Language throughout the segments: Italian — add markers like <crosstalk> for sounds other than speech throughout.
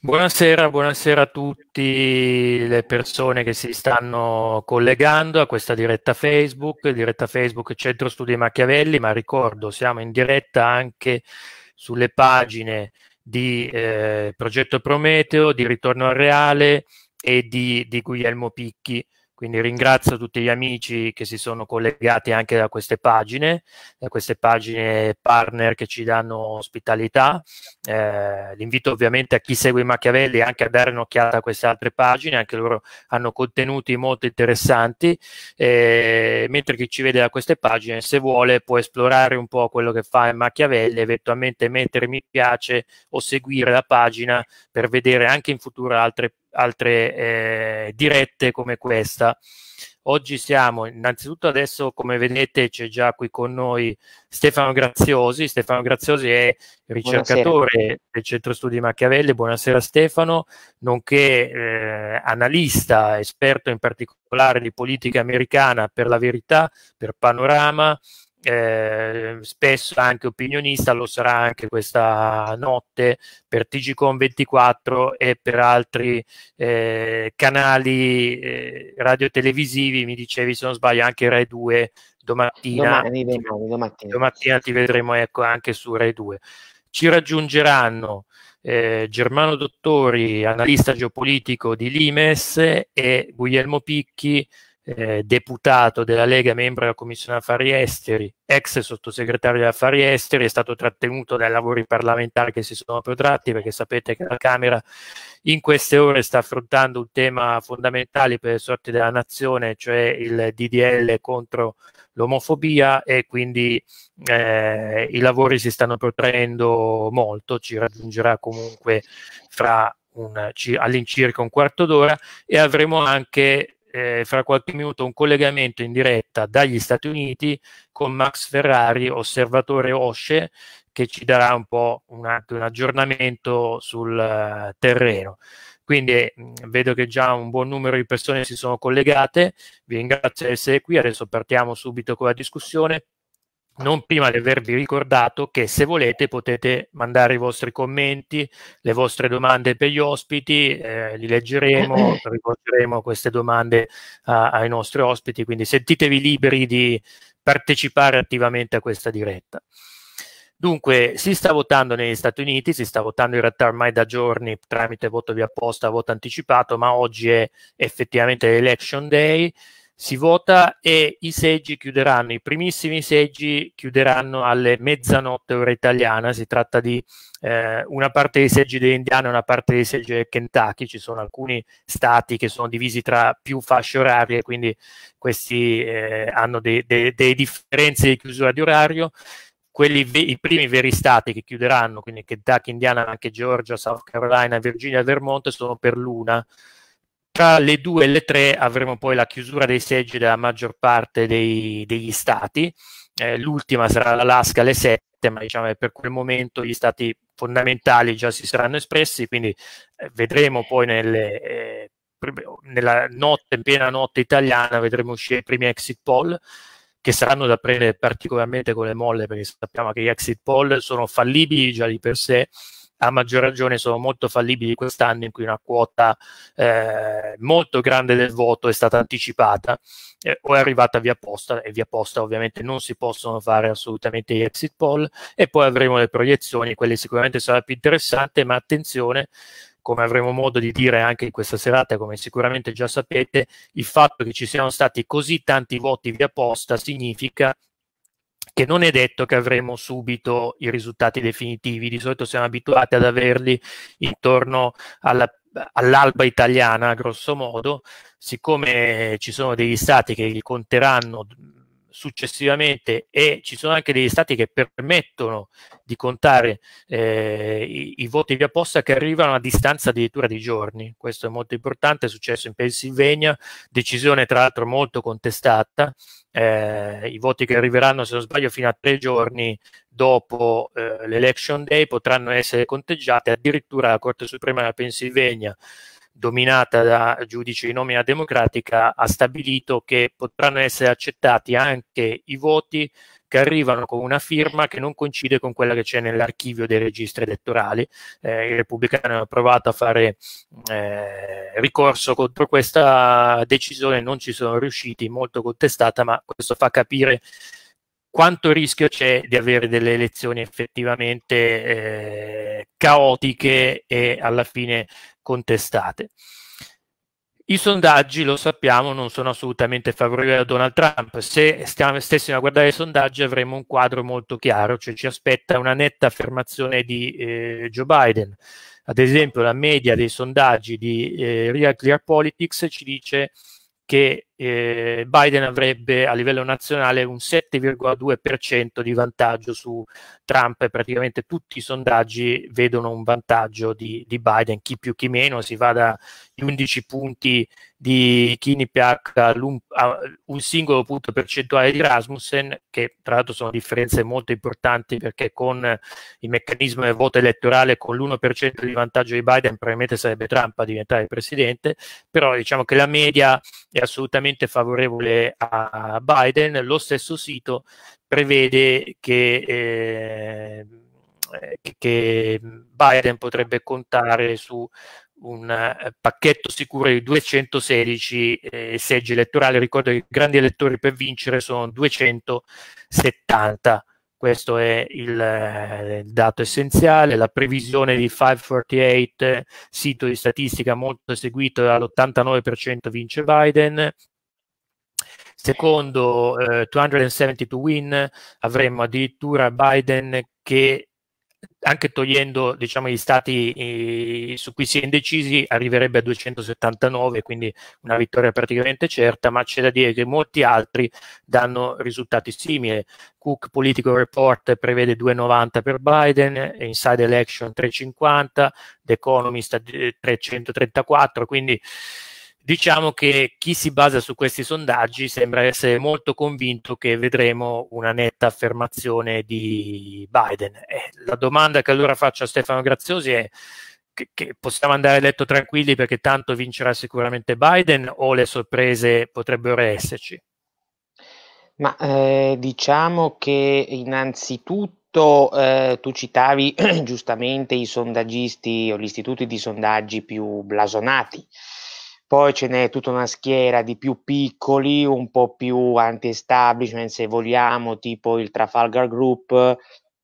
Buonasera, buonasera a tutte le persone che si stanno collegando a questa diretta Facebook, diretta Facebook Centro Studi Machiavelli, ma ricordo siamo in diretta anche sulle pagine di eh, Progetto Prometeo, di Ritorno al Reale e di, di Guglielmo Picchi. Quindi ringrazio tutti gli amici che si sono collegati anche da queste pagine, da queste pagine partner che ci danno ospitalità. Eh, l'invito ovviamente a chi segue Machiavelli anche a dare un'occhiata a queste altre pagine, anche loro hanno contenuti molto interessanti, eh, mentre chi ci vede da queste pagine se vuole può esplorare un po' quello che fa Machiavelli, eventualmente mettere mi piace o seguire la pagina per vedere anche in futuro altre pagine altre eh, dirette come questa. Oggi siamo, innanzitutto adesso come vedete c'è già qui con noi Stefano Graziosi, Stefano Graziosi è ricercatore Buonasera. del Centro Studi Machiavelli, buonasera Stefano, nonché eh, analista, esperto in particolare di politica americana per la verità, per Panorama, eh, spesso anche opinionista, lo sarà anche questa notte per TGCOM24 e per altri eh, canali eh, radiotelevisivi, mi dicevi se non sbaglio anche Rai 2 domattina, domani, domani, domattina. domattina ti vedremo ecco, anche su Rai 2. Ci raggiungeranno eh, Germano Dottori, analista geopolitico di Limes e Guglielmo Picchi, eh, deputato della Lega, membro della Commissione Affari Esteri, ex sottosegretario degli Affari Esteri, è stato trattenuto dai lavori parlamentari che si sono protratti perché sapete che la Camera in queste ore sta affrontando un tema fondamentale per le sorti della nazione, cioè il DDL contro l'omofobia e quindi eh, i lavori si stanno protraendo molto, ci raggiungerà comunque fra un, all'incirca un quarto d'ora e avremo anche eh, fra qualche minuto un collegamento in diretta dagli Stati Uniti con Max Ferrari, osservatore OSCE, che ci darà un po' un, un aggiornamento sul uh, terreno. Quindi eh, vedo che già un buon numero di persone si sono collegate, vi ringrazio di essere qui, adesso partiamo subito con la discussione non prima di avervi ricordato che se volete potete mandare i vostri commenti, le vostre domande per gli ospiti, eh, li leggeremo, <clears throat> rivolgeremo queste domande uh, ai nostri ospiti, quindi sentitevi liberi di partecipare attivamente a questa diretta. Dunque, si sta votando negli Stati Uniti, si sta votando in realtà ormai da giorni tramite voto via posta, voto anticipato, ma oggi è effettivamente Election day si vota e i seggi chiuderanno, i primissimi seggi chiuderanno alle mezzanotte ora italiana, si tratta di eh, una parte dei seggi dell'Indiana e una parte dei seggi del Kentucky, ci sono alcuni stati che sono divisi tra più fasce orarie, quindi questi eh, hanno delle de, de differenze di chiusura di orario. Quelli, i primi veri stati che chiuderanno, quindi Kentucky, Indiana, anche Georgia, South Carolina, Virginia Vermont, sono per l'una tra le 2 e le 3 avremo poi la chiusura dei seggi della maggior parte dei, degli stati. Eh, l'ultima sarà l'Alaska alle 7, ma diciamo che per quel momento gli stati fondamentali già si saranno espressi, quindi eh, vedremo poi nelle, eh, nella notte, in piena notte italiana, vedremo uscire i primi exit poll che saranno da prendere particolarmente con le molle perché sappiamo che gli exit poll sono fallibili già di per sé a maggior ragione sono molto fallibili quest'anno in cui una quota eh, molto grande del voto è stata anticipata eh, o è arrivata via posta e via posta ovviamente non si possono fare assolutamente gli exit poll e poi avremo le proiezioni, quelle sicuramente sarà più interessante, ma attenzione come avremo modo di dire anche in questa serata, come sicuramente già sapete, il fatto che ci siano stati così tanti voti via posta significa che non è detto che avremo subito i risultati definitivi, di solito siamo abituati ad averli intorno alla, all'alba italiana, grosso modo, siccome ci sono degli stati che li conteranno successivamente e ci sono anche degli stati che permettono di contare eh, i, i, voti via posta che arrivano a distanza addirittura di giorni. Questo è molto importante, è successo in Pennsylvania, decisione tra l'altro molto contestata, eh, i voti che arriveranno se non sbaglio fino a tre giorni dopo eh, l'election day potranno essere conteggiati, addirittura la Corte Suprema della Pennsylvania dominata da giudici di nomina democratica, ha stabilito che potranno essere accettati anche i voti che arrivano con una firma che non coincide con quella che c'è nell'archivio dei registri elettorali. Eh, I repubblicani hanno provato a fare eh, ricorso contro questa decisione, non ci sono riusciti, molto contestata, ma questo fa capire quanto rischio c'è di avere delle elezioni effettivamente eh, caotiche e alla fine contestate. I sondaggi, lo sappiamo, non sono assolutamente favorevoli a Donald Trump. Se stiamo, stessimo a guardare i sondaggi avremmo un quadro molto chiaro, cioè ci aspetta una netta affermazione di eh, Joe Biden. Ad esempio la media dei sondaggi di eh, Real Clear Politics ci dice che eh, Biden avrebbe a livello nazionale un 7,2% di vantaggio su Trump e praticamente tutti i sondaggi vedono un vantaggio di, di Biden, chi più chi meno, si va dagli 11 punti di Kinipach a un singolo punto percentuale di Rasmussen, che tra l'altro sono differenze molto importanti perché con il meccanismo del voto elettorale con l'1% di vantaggio di Biden probabilmente sarebbe Trump a diventare presidente, però diciamo che la media è assolutamente assolutamente favorevole a Biden. Lo stesso sito prevede che, eh, che Biden potrebbe contare su un eh, pacchetto sicuro di 216 eh, seggi elettorali. Ricordo che i grandi elettori per vincere sono 270. Questo è il, eh, dato essenziale. La previsione di 548, sito di statistica molto seguito, all'89% vince Biden. Secondo eh, 270 to win avremmo addirittura Biden che anche togliendo diciamo, gli stati eh, su cui si è indecisi, arriverebbe a 279, quindi una vittoria praticamente certa, ma c'è da dire che molti altri danno risultati simili. Cook Political Report prevede 2,90 per Biden, Inside Election 3,50, The Economist 334, eh, quindi diciamo che chi si basa su questi sondaggi sembra essere molto convinto che vedremo una netta affermazione di Biden. Eh, la domanda che allora faccio a Stefano Graziosi è che, che possiamo andare a letto tranquilli perché tanto vincerà sicuramente Biden o le sorprese potrebbero esserci? Ma eh, diciamo che innanzitutto eh, tu citavi <clears throat> giustamente i sondaggisti o gli istituti di sondaggi più blasonati poi ce n'è tutta una schiera di più piccoli, un po' più anti-establishment, se vogliamo, tipo il Trafalgar Group,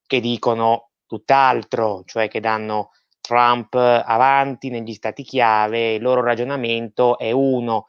che dicono tutt'altro, cioè che danno Trump avanti negli stati chiave, il loro ragionamento è uno.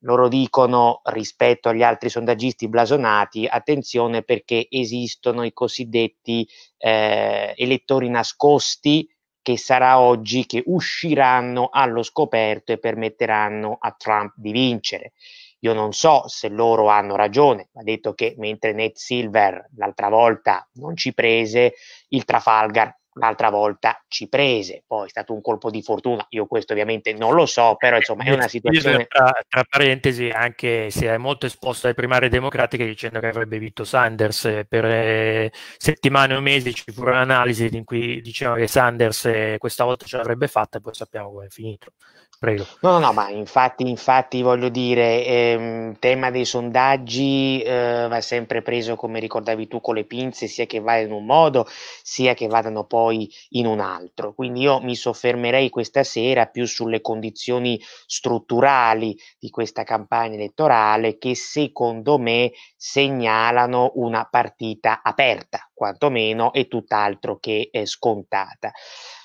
Loro dicono rispetto agli altri sondaggisti blasonati, attenzione perché esistono i cosiddetti eh, elettori nascosti, che sarà oggi che usciranno allo scoperto e permetteranno a Trump di vincere. Io non so se loro hanno ragione, ha detto che mentre Ned Silver l'altra volta non ci prese, il Trafalgar l'altra volta ci prese. Poi è stato un colpo di fortuna, io questo ovviamente non lo so, eh, però eh, insomma è una situazione... Tra, tra parentesi, anche se è molto esposto alle primarie democratiche dicendo che avrebbe vinto Sanders, eh, per eh, settimane o mesi ci furono analisi in cui dicevano che Sanders eh, questa volta ce l'avrebbe fatta e poi sappiamo come è finito. Prego. No, no, no, ma infatti, infatti voglio dire, ehm, tema dei sondaggi eh, va sempre preso, come ricordavi tu, con le pinze, sia che vada in un modo, sia che vadano poi in un altro. Quindi io mi soffermerei questa sera più sulle condizioni strutturali di questa campagna elettorale che secondo me segnalano una partita aperta, quantomeno, e tutt'altro che eh, scontata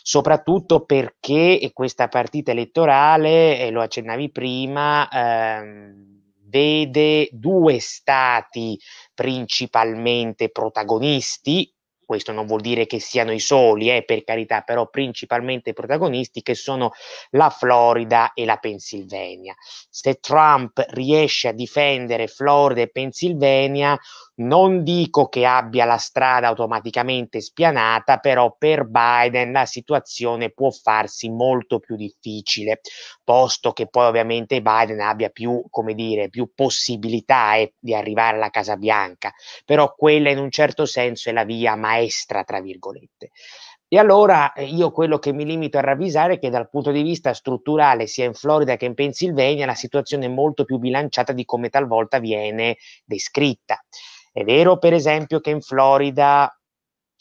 soprattutto perché questa partita elettorale, eh, lo accennavi prima, ehm, vede due stati principalmente protagonisti, questo non vuol dire che siano i soli, eh, per carità, però principalmente protagonisti che sono la Florida e la Pennsylvania. Se Trump riesce a difendere Florida e Pennsylvania, non dico che abbia la strada automaticamente spianata, però per Biden la situazione può farsi molto più difficile, posto che poi ovviamente Biden abbia più, come dire, più possibilità eh, di arrivare alla Casa Bianca, però quella in un certo senso è la via maestra, tra virgolette. E allora eh, io quello che mi limito a ravvisare è che dal punto di vista strutturale, sia in Florida che in Pennsylvania, la situazione è molto più bilanciata di come talvolta viene descritta. È vero, per esempio, che in Florida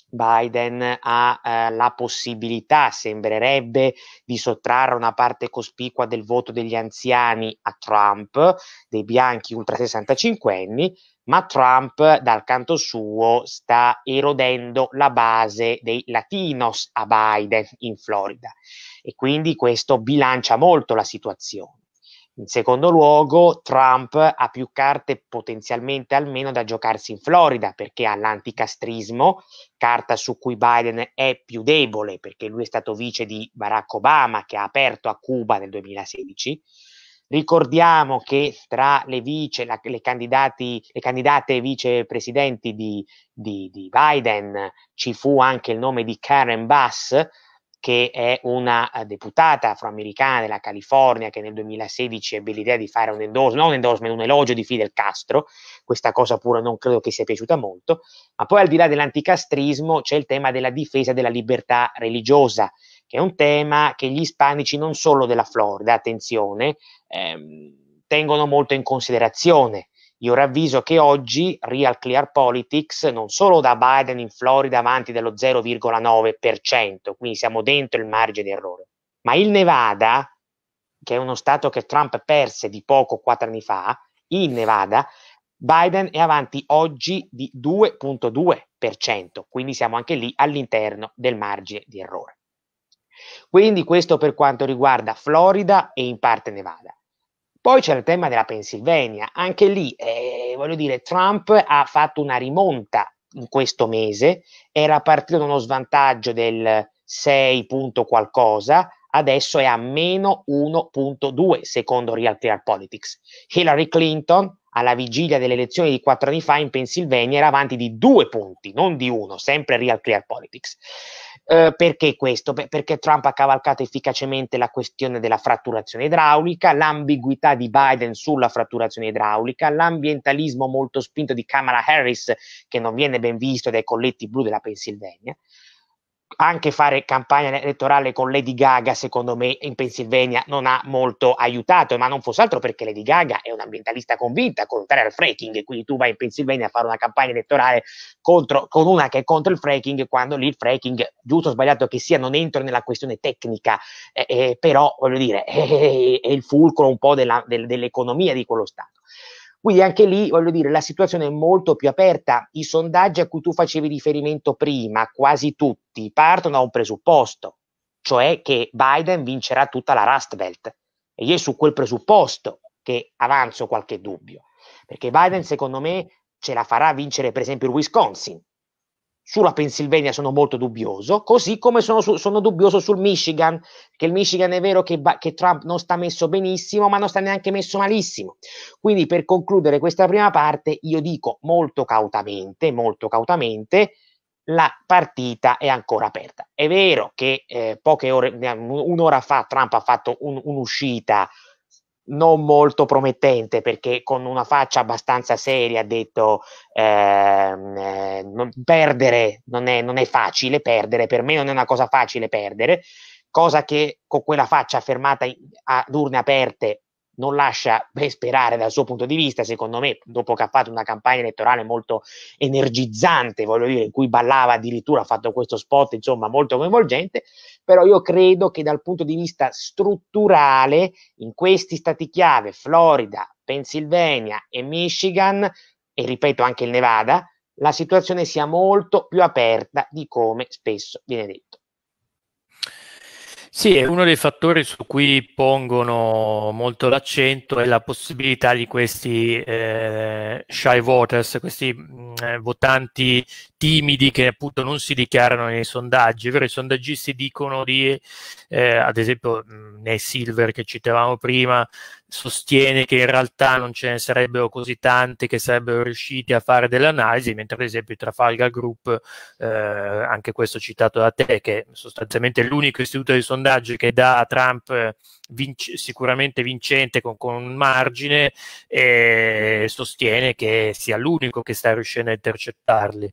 Biden ha eh, la possibilità, sembrerebbe, di sottrarre una parte cospicua del voto degli anziani a Trump, dei bianchi ultra 65 anni, ma Trump dal canto suo sta erodendo la base dei latinos a Biden in Florida e quindi questo bilancia molto la situazione. In secondo luogo, Trump ha più carte potenzialmente almeno da giocarsi in Florida perché ha l'anticastrismo, carta su cui Biden è più debole perché lui è stato vice di Barack Obama che ha aperto a Cuba nel 2016. Ricordiamo che tra le, vice, la, le, candidati, le candidate vicepresidenti di, di, di Biden ci fu anche il nome di Karen Bass, che è una eh, deputata afroamericana della California che nel 2016 ebbe l'idea di fare un endorsement, non un endorsement, un elogio di Fidel Castro, questa cosa pure non credo che sia piaciuta molto, ma poi al di là dell'anticastrismo c'è il tema della difesa della libertà religiosa, che è un tema che gli ispanici non solo della Florida, attenzione, ehm, tengono molto in considerazione io ravviso che oggi Real Clear Politics, non solo da Biden in Florida avanti dello 0,9%, quindi siamo dentro il margine di errore, ma il Nevada, che è uno stato che Trump perse di poco quattro anni fa, in Nevada, Biden è avanti oggi di 2,2%, quindi siamo anche lì all'interno del margine di errore. Quindi questo per quanto riguarda Florida e in parte Nevada. Poi c'è il tema della Pennsylvania, anche lì, eh, voglio dire, Trump ha fatto una rimonta in questo mese, era partito da uno svantaggio del 6 punto qualcosa, adesso è a meno 1.2 secondo Real Clear Politics. Hillary Clinton alla vigilia delle elezioni di quattro anni fa in Pennsylvania era avanti di due punti, non di uno, sempre Real Clear Politics. Ehm, perché questo? Perché Trump ha cavalcato efficacemente la questione della fratturazione idraulica, l'ambiguità di Biden sulla fratturazione idraulica, l'ambientalismo molto spinto di Kamala Harris, che non viene ben visto dai colletti blu della Pennsylvania anche fare campagna elettorale con Lady Gaga, secondo me, in Pennsylvania non ha molto aiutato, ma non fosse altro perché Lady Gaga è un'ambientalista convinta, contraria al fracking, quindi tu vai in Pennsylvania a fare una campagna elettorale contro, con una che è contro il fracking, quando lì il fracking, giusto o sbagliato che sia, non entra nella questione tecnica, eh, eh, però voglio dire, eh, <laughs> è il fulcro un po' della, del, dell'economia di quello Stato. Quindi anche lì, voglio dire, la situazione è molto più aperta. I sondaggi a cui tu facevi riferimento prima, quasi tutti, partono da un presupposto, cioè che Biden vincerà tutta la Rust Belt. E io è su quel presupposto che avanzo qualche dubbio, perché Biden secondo me ce la farà vincere per esempio il Wisconsin, sulla Pennsylvania sono molto dubbioso, così come sono, su, sono dubbioso sul Michigan, che il Michigan è vero che, che, Trump non sta messo benissimo, ma non sta neanche messo malissimo. Quindi per concludere questa prima parte, io dico molto cautamente, molto cautamente, la partita è ancora aperta. È vero che eh, poche ore, un'ora fa Trump ha fatto un, un'uscita non molto promettente perché con una faccia abbastanza seria ha detto ehm, eh, non, perdere non è, non è, facile perdere, per me non è una cosa facile perdere, cosa che con quella faccia fermata ad urne aperte non lascia ben sperare dal suo punto di vista, secondo me, dopo che ha fatto una campagna elettorale molto energizzante, voglio dire, in cui ballava addirittura, ha fatto questo spot, insomma, molto coinvolgente, però io credo che dal punto di vista strutturale in questi stati chiave, Florida, Pennsylvania e Michigan, e ripeto anche il Nevada, la situazione sia molto più aperta di come spesso viene detto. Sì, è uno dei fattori su cui pongono molto l'accento è la possibilità di questi eh, shy voters, questi mh, mm, eh, votanti timidi che appunto non si dichiarano nei sondaggi, vero? I sondaggisti dicono di, eh, ad esempio, nei Silver che citavamo prima, sostiene che in realtà non ce ne sarebbero così tanti che sarebbero riusciti a fare delle analisi, mentre ad esempio il Trafalgar Group, eh, anche questo citato da te, che sostanzialmente è l'unico istituto di sondaggio che dà a Trump vinc- sicuramente vincente con, con un margine, eh, sostiene che sia l'unico che sta riuscendo a intercettarli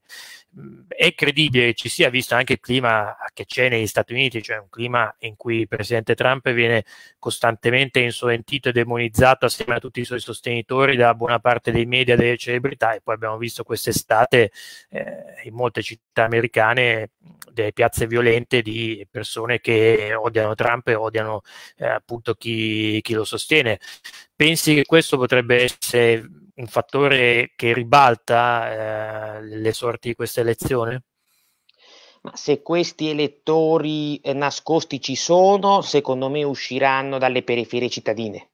è credibile che ci sia, visto anche il clima che c'è negli Stati Uniti, cioè un clima in cui il presidente Trump viene costantemente insolentito e demonizzato assieme a tutti i suoi sostenitori da buona parte dei media, e delle celebrità e poi abbiamo visto quest'estate eh, in molte città americane delle piazze violente di persone che odiano Trump e odiano eh, appunto chi, chi lo sostiene. Pensi che questo potrebbe essere un fattore che ribalta eh, le sorti di questa elezione? Ma se questi elettori eh, nascosti ci sono, secondo me usciranno dalle periferie cittadine.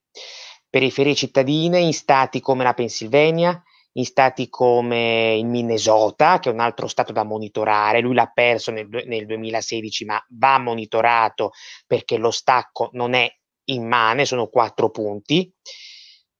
Periferie cittadine in stati come la Pennsylvania, in stati come il Minnesota, che è un altro stato da monitorare, lui l'ha perso nel, nel 2016, ma va monitorato perché lo stacco non è immane, sono quattro punti.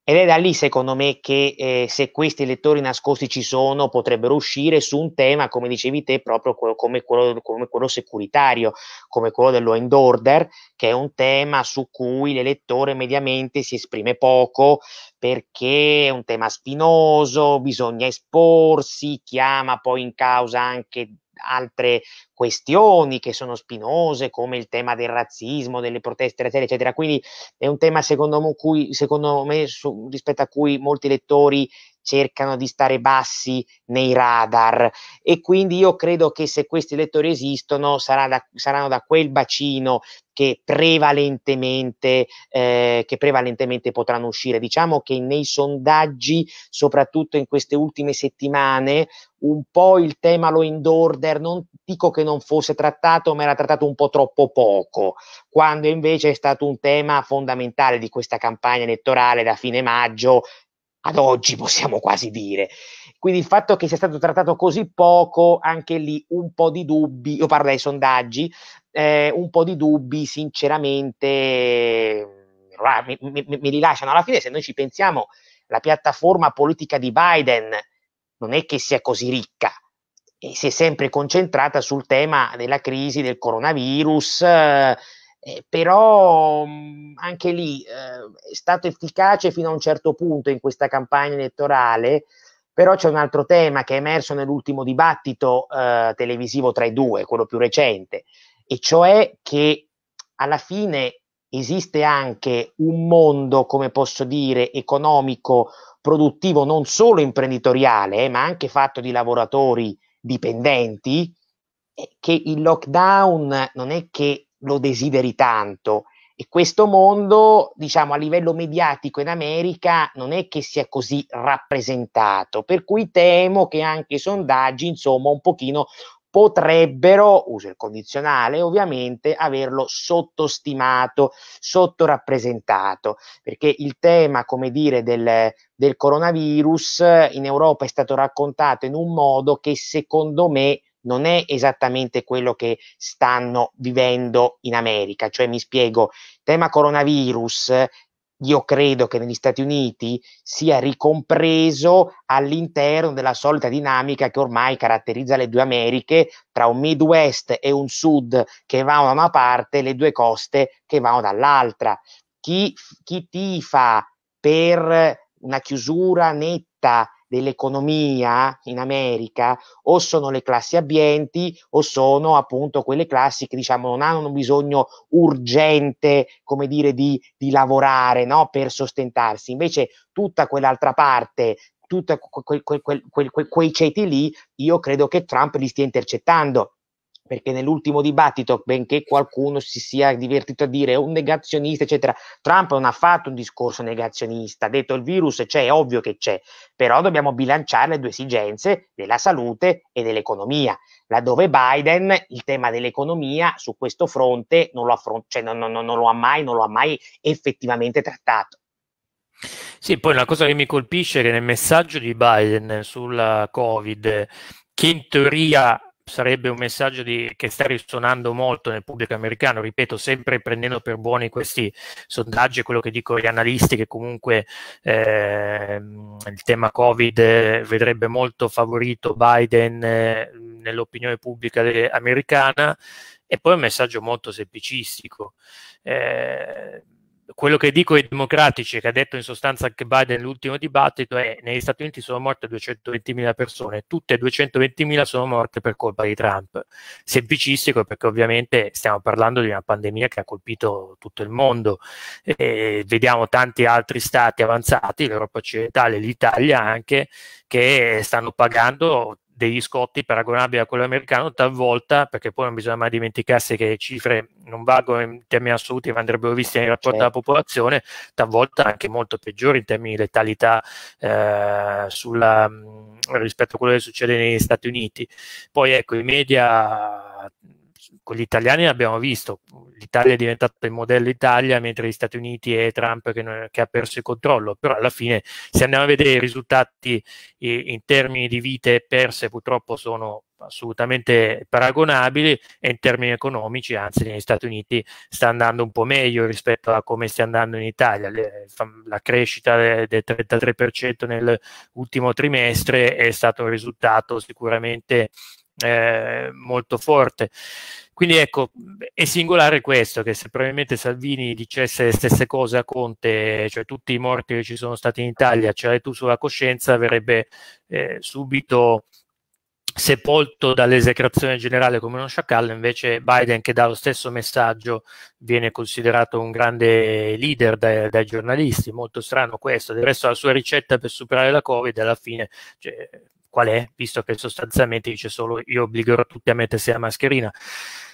Ed è da lì, secondo me, che eh, se questi lettori nascosti ci sono, potrebbero uscire su un tema, come dicevi te, proprio quello, come, quello, come, quello, securitario, come quello dello end order, che è un tema su cui l'elettore mediamente si esprime poco perché è un tema spinoso, bisogna esporsi, chiama poi in causa anche altre questioni che sono spinose, come il tema del razzismo, delle proteste razziali, eccetera. Quindi è un tema, secondo me, cui, secondo me su, rispetto a cui molti lettori cercano di stare bassi nei radar e quindi io credo che se questi elettori esistono sarà da, saranno da quel bacino che prevalentemente, eh, che prevalentemente potranno uscire. Diciamo che nei sondaggi, soprattutto in queste ultime settimane, un po' il tema lo in order, non dico che non fosse trattato, ma era trattato un po' troppo poco, quando invece è stato un tema fondamentale di questa campagna elettorale da fine maggio, ad oggi possiamo quasi dire. Quindi il fatto che sia stato trattato così poco, anche lì un po' di dubbi, io parlo dei sondaggi, eh, un po' di dubbi sinceramente mi, mi, mi, rilasciano. Alla fine se noi ci pensiamo, la piattaforma politica di Biden non è che sia così ricca e si è sempre concentrata sul tema della crisi del coronavirus. Eh, eh, però mh, mhmm, anche lì eh, è stato efficace fino a un certo punto in questa campagna elettorale, però c'è un altro tema che è emerso nell'ultimo dibattito eh, televisivo tra i due, quello più recente, e cioè che alla fine esiste anche un mondo, come posso dire, economico, produttivo, non solo imprenditoriale, eh, ma anche fatto di lavoratori dipendenti, eh, che il lockdown non è che lo desideri tanto. E questo mondo, diciamo, a livello mediatico in America non è che sia così rappresentato, per cui temo che anche i sondaggi, insomma, un pochino potrebbero, uso il condizionale ovviamente, averlo sottostimato, sottorappresentato, perché il tema, come dire, del, del coronavirus in Europa è stato raccontato in un modo che secondo me non è esattamente quello che stanno vivendo in America. Cioè, mi spiego, tema coronavirus, io credo che negli Stati Uniti sia ricompreso all'interno della solita dinamica che ormai caratterizza le due Americhe, tra un Midwest e un Sud che vanno da una parte e le due coste che vanno dall'altra. Chi, chi tifa per una chiusura netta dell'economia in America o sono le classi abbienti o sono appunto quelle classi che diciamo non hanno bisogno urgente come dire di, di lavorare no? per sostentarsi invece tutta quell'altra parte tutti quei ceti lì io credo che Trump li stia intercettando perché nell'ultimo dibattito, benché qualcuno si sia divertito a dire un negazionista, eccetera, Trump non ha fatto un discorso negazionista, ha detto il virus c'è, è ovvio che c'è, però dobbiamo bilanciare le due esigenze della salute e dell'economia, laddove Biden il tema dell'economia su questo fronte non lo, affron- cioè non, non, non lo, ha, mai, non lo ha mai effettivamente trattato. Sì, poi una cosa che mi colpisce è che nel messaggio di Biden sulla Covid, che in teoria sarebbe un messaggio di, che sta risuonando molto nel pubblico americano, ripeto, sempre prendendo per buoni questi sondaggi e quello che dicono gli analisti, che comunque eh, il tema Covid eh, vedrebbe molto favorito Biden eh, nell'opinione pubblica americana, e poi un messaggio molto semplicistico. Eh, quello che dico ai democratici, che ha detto in sostanza anche Biden nell'ultimo dibattito, è negli Stati Uniti sono morte 220.000 persone, tutte 220.000 sono morte per colpa di Trump. Semplicistico perché ovviamente stiamo parlando di una pandemia che ha colpito tutto il mondo. E vediamo tanti altri stati avanzati, l'Europa occidentale, l'Italia anche, che stanno pagando degli scotti paragonabile a quello americano, talvolta, perché poi non bisogna mai dimenticarsi che le cifre non valgono in termini assoluti, ma andrebbero viste in rapporto alla popolazione, talvolta anche molto peggiori in termini di letalità eh, sulla, mm, rispetto a quello che succede negli Stati Uniti. Poi ecco, i media con gli italiani l'abbiamo visto, l'Italia è diventata il modello Italia, mentre gli Stati Uniti è Trump che, non, che, ha perso il controllo, però alla fine se andiamo a vedere i risultati in termini di vite perse purtroppo sono assolutamente paragonabili e in termini economici, anzi negli Stati Uniti sta andando un po' meglio rispetto a come stia andando in Italia, Le, la crescita del 33% nell'ultimo trimestre è stato un risultato sicuramente eh, molto forte. Quindi ecco, è singolare questo, che se probabilmente Salvini dicesse le stesse cose a Conte, cioè tutti i morti che ci sono stati in Italia, ce cioè l'hai tu sulla coscienza, verrebbe eh, subito sepolto dall'esecrazione generale come uno sciacallo, invece Biden che dà lo stesso messaggio viene considerato un grande leader dai, dai giornalisti, molto strano questo, del resto la sua ricetta per superare la Covid alla fine cioè, qual è, visto che sostanzialmente dice solo io obbligherò tutti a mettersi la mascherina.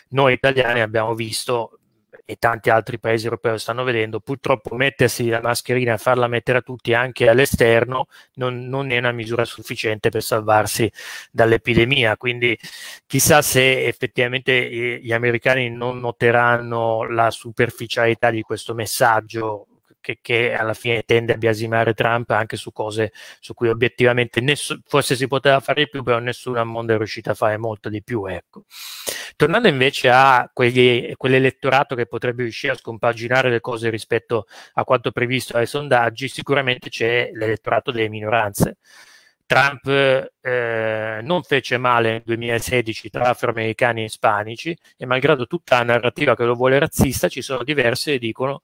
Noi italiani abbiamo visto e tanti altri paesi europei lo stanno vedendo, purtroppo mettersi la mascherina e farla mettere a tutti anche all'esterno non, non, è una misura sufficiente per salvarsi dall'epidemia. Quindi chissà se effettivamente eh, gli americani non noteranno la superficialità di questo messaggio che, che, alla fine tende a biasimare Trump anche su cose su cui obiettivamente nessu- forse si poteva fare di più, però nessuno al mondo è riuscito a fare molto di più. Ecco. Tornando invece a quegli, quell'elettorato che potrebbe riuscire a scompaginare le cose rispetto a quanto previsto dai sondaggi, sicuramente c'è l'elettorato delle minoranze. Trump eh, non fece male nel 2016 tra afroamericani e ispanici e malgrado tutta la narrativa che lo vuole razzista ci sono diversi che dicono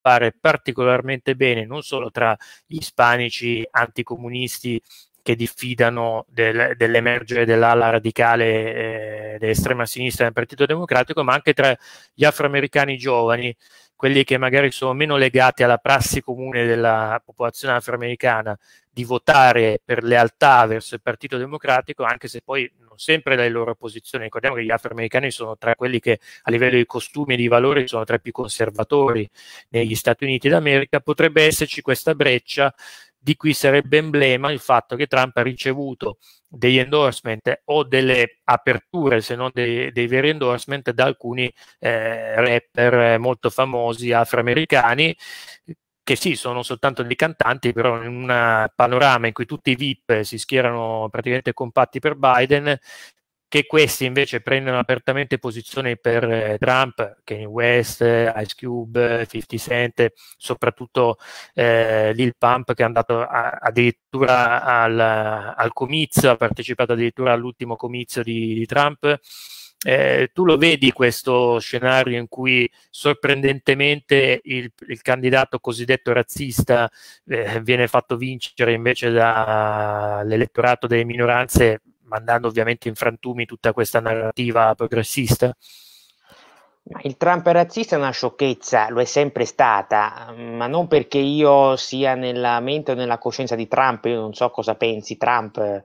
pare particolarmente bene non solo tra gli ispanici anticomunisti che diffidano del, dell'emergere dell'ala radicale eh, dell'estrema sinistra del Partito Democratico, ma anche tra gli afroamericani giovani, quelli che magari sono meno legati alla prassi comune della popolazione afroamericana, di votare per lealtà verso il Partito Democratico, anche se poi non sempre dalle loro posizioni. Ricordiamo che gli afroamericani sono tra quelli che a livello di costumi e di valori sono tra i più conservatori negli Stati Uniti d'America. Potrebbe esserci questa breccia di cui sarebbe emblema il fatto che Trump ha ricevuto degli endorsement o delle aperture, se non dei, dei veri endorsement, da alcuni eh, rapper eh, molto famosi afroamericani che sì, sono soltanto dei cantanti, però in un panorama in cui tutti i VIP si schierano praticamente compatti per Biden, che questi invece prendono apertamente posizioni per eh, Trump, Kanye West, Ice Cube, 50 Cent, soprattutto eh, Lil Pump che è andato a, addirittura al, al, comizio, ha partecipato addirittura all'ultimo comizio di, di Trump eh, tu lo vedi questo scenario in cui sorprendentemente il, il candidato cosiddetto razzista eh, viene fatto vincere invece dall'elettorato delle minoranze, mandando ovviamente in frantumi tutta questa narrativa progressista? Il Trump è razzista è una sciocchezza, lo è sempre stata, ma non perché io sia nella mente o nella coscienza di Trump, io non so cosa pensi Trump,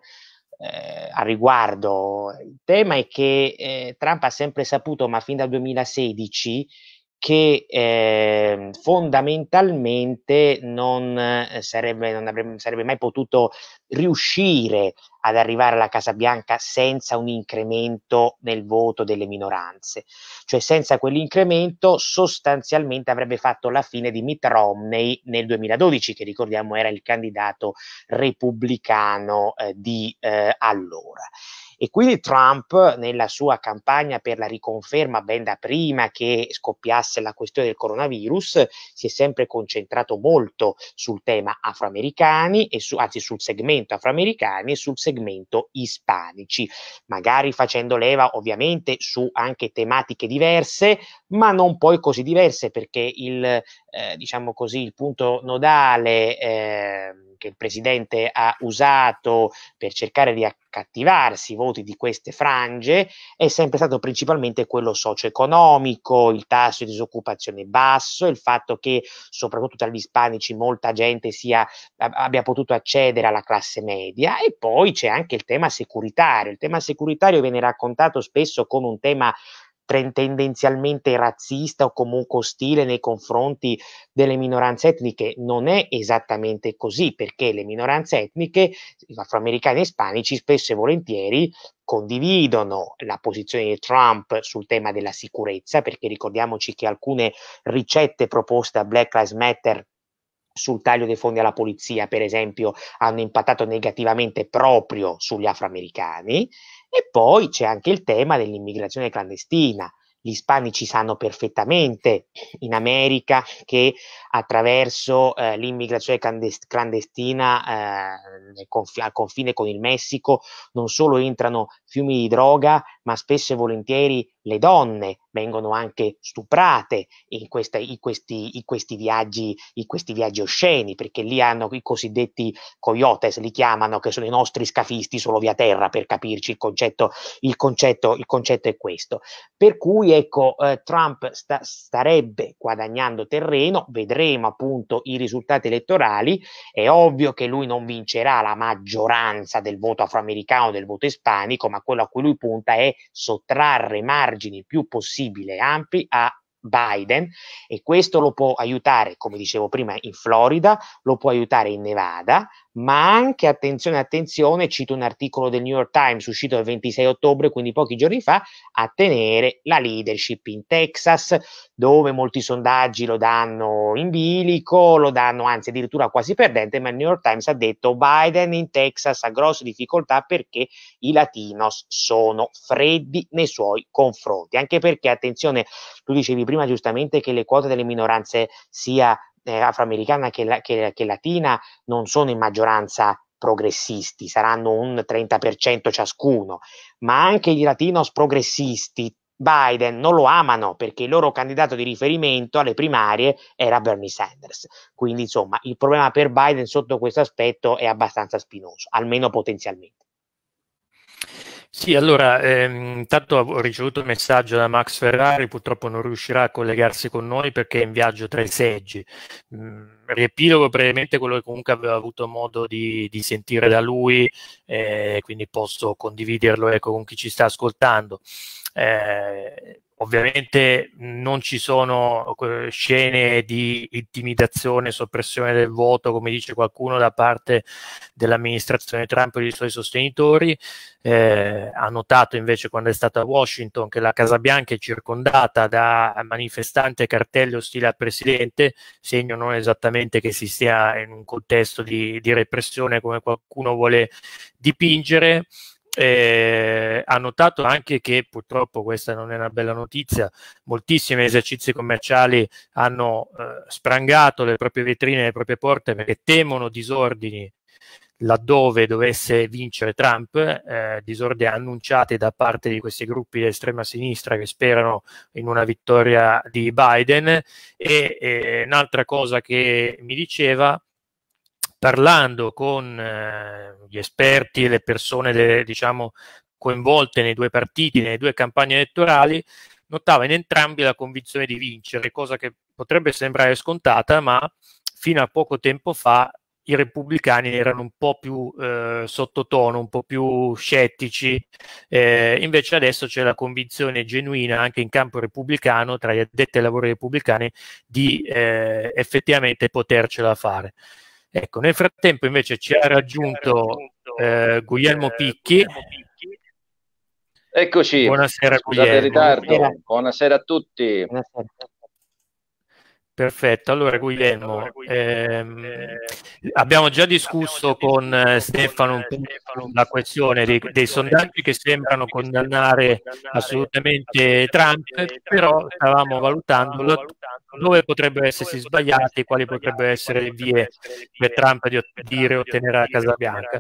eh, a riguardo. Il tema è che eh, Trump ha sempre saputo, ma fin dal 2016, che eh, fondamentalmente non, eh, sarebbe, non avrebbe, sarebbe, mai potuto riuscire ad arrivare alla Casa Bianca senza un incremento nel voto delle minoranze. Cioè senza quell'incremento sostanzialmente avrebbe fatto la fine di Mitt Romney nel 2012, che ricordiamo era il candidato repubblicano eh, di eh, allora. E quindi Trump nella sua campagna per la riconferma ben da prima che scoppiasse la questione del coronavirus si è sempre concentrato molto sul tema afroamericani e su, anzi sul segmento afroamericani e sul segmento ispanici, magari facendo leva ovviamente su anche tematiche diverse, ma non poi così diverse perché il eh, diciamo così il punto nodale eh, che il presidente ha usato per cercare di accattivarsi i voti di queste frange è sempre stato principalmente quello socio-economico, il tasso di disoccupazione basso, il fatto che soprattutto tra gli ispanici molta gente sia, abbia potuto accedere alla classe media e poi c'è anche il tema securitario. Il tema securitario viene raccontato spesso come un tema tendenzialmente razzista o comunque ostile nei confronti delle minoranze etniche. Non è esattamente così, perché le minoranze etniche, afroamericani e ispanici, spesso e volentieri condividono la posizione di Trump sul tema della sicurezza, perché ricordiamoci che alcune ricette proposte a Black Lives Matter sul taglio dei fondi alla polizia, per esempio, hanno impattato negativamente proprio sugli afroamericani. E poi c'è anche il tema dell'immigrazione clandestina. Gli ispanici sanno perfettamente in America che attraverso eh, l'immigrazione clandestina eh, conf- al confine con il Messico non solo entrano fiumi di droga, ma spesso e volentieri le donne vengono anche stuprate in, questa, in, questi, in, questi viaggi, in, questi, viaggi, osceni, perché lì hanno i cosiddetti coyotes, li chiamano, che sono i nostri scafisti solo via terra, per capirci il concetto, il concetto, il concetto è questo. Per cui ecco, eh, Trump sta, starebbe guadagnando terreno, vedremo appunto i risultati elettorali, è ovvio che lui non vincerà la maggioranza del voto afroamericano, del voto ispanico, ma quello a cui lui punta è sottrarre margine margini più possibile ampi a Biden e questo lo può aiutare, come dicevo prima, in Florida, lo può aiutare in Nevada, ma anche, attenzione, attenzione, cito un articolo del New York Times uscito il 26 ottobre, quindi pochi giorni fa, a tenere la leadership in Texas, dove molti sondaggi lo danno in bilico, lo danno anzi addirittura quasi perdente, ma il New York Times ha detto Biden in Texas ha grosse difficoltà perché i latinos sono freddi nei suoi confronti, anche perché, attenzione, tu dicevi prima giustamente che le quote delle minoranze sia eh, afroamericana che, la, che, che latina non sono in maggioranza progressisti, saranno un 30% ciascuno, ma anche i latinos progressisti Biden non lo amano perché il loro candidato di riferimento alle primarie era Bernie Sanders. Quindi, insomma, il problema per Biden sotto questo aspetto è abbastanza spinoso, almeno potenzialmente. Sì, allora, ehm, intanto ho ricevuto un messaggio da Max Ferrari, purtroppo non riuscirà a collegarsi con noi perché è in viaggio tra i seggi. Mm, riepilogo brevemente quello che comunque avevo avuto modo di, di sentire da lui, eh, quindi posso condividerlo ecco, con chi ci sta ascoltando. Eh, Ovviamente non ci sono eh, scene di intimidazione, soppressione del voto, come dice qualcuno, da parte dell'amministrazione Trump e dei suoi sostenitori. Eh, ha notato invece quando è stata a Washington che la Casa Bianca è circondata da manifestanti e cartelli ostili al presidente, segno non esattamente che si stia in un contesto di, di repressione come qualcuno vuole dipingere. Eh, ha notato anche che purtroppo questa non è una bella notizia, moltissimi esercizi commerciali hanno eh, sprangato le proprie vetrine, le proprie porte perché temono disordini laddove dovesse vincere Trump, eh, disordini annunciati da parte di questi gruppi di estrema sinistra che sperano in una vittoria di Biden. E, e eh, un'altra cosa che mi diceva parlando con eh, gli esperti e le persone diciamo, coinvolte nei due partiti, nelle due campagne elettorali, notava in entrambi la convinzione di vincere, cosa che potrebbe sembrare scontata, ma fino a poco tempo fa i repubblicani erano un po' più eh, sottotono, un po' più scettici, eh, invece adesso c'è la convinzione genuina anche in campo repubblicano, tra gli addetti ai lavori repubblicani, di eh, effettivamente potercela fare. Ecco, nel frattempo invece ci ha raggiunto eh, eh Guglielmo Picchi. Eccoci, buonasera, scusate Guglielmo. il ritardo, buonasera a tutti. Buonasera. Perfetto, allora Guglielmo, ehm, ehm, abbiamo già discusso con, con eh, eh, Stefano, Stefano la questione dei, dei, sondaggi che sembrano condannare assolutamente Trump, però stavamo valutando dove potrebbero essersi sbagliati, quali potrebbero essere le vie per Trump di, dire ottenere la Casa Bianca.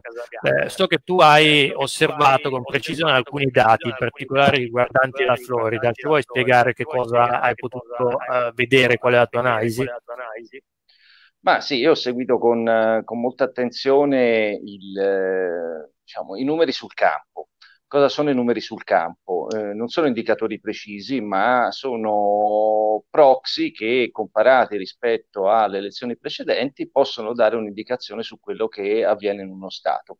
Eh, so che tu hai eh, osservato con precisione alcuni dati, in particolare riguardanti la Florida, ci vuoi spiegare che cosa hai potuto uh, vedere, qual è la tua analisi? analisi? analisi? Ma sì, io ho seguito con, con molta attenzione il, diciamo, i numeri sul campo. Cosa sono i numeri sul campo? Eh, non sono indicatori precisi, ma sono proxy che, comparati rispetto alle elezioni precedenti, possono dare un'indicazione su quello che avviene in uno Stato.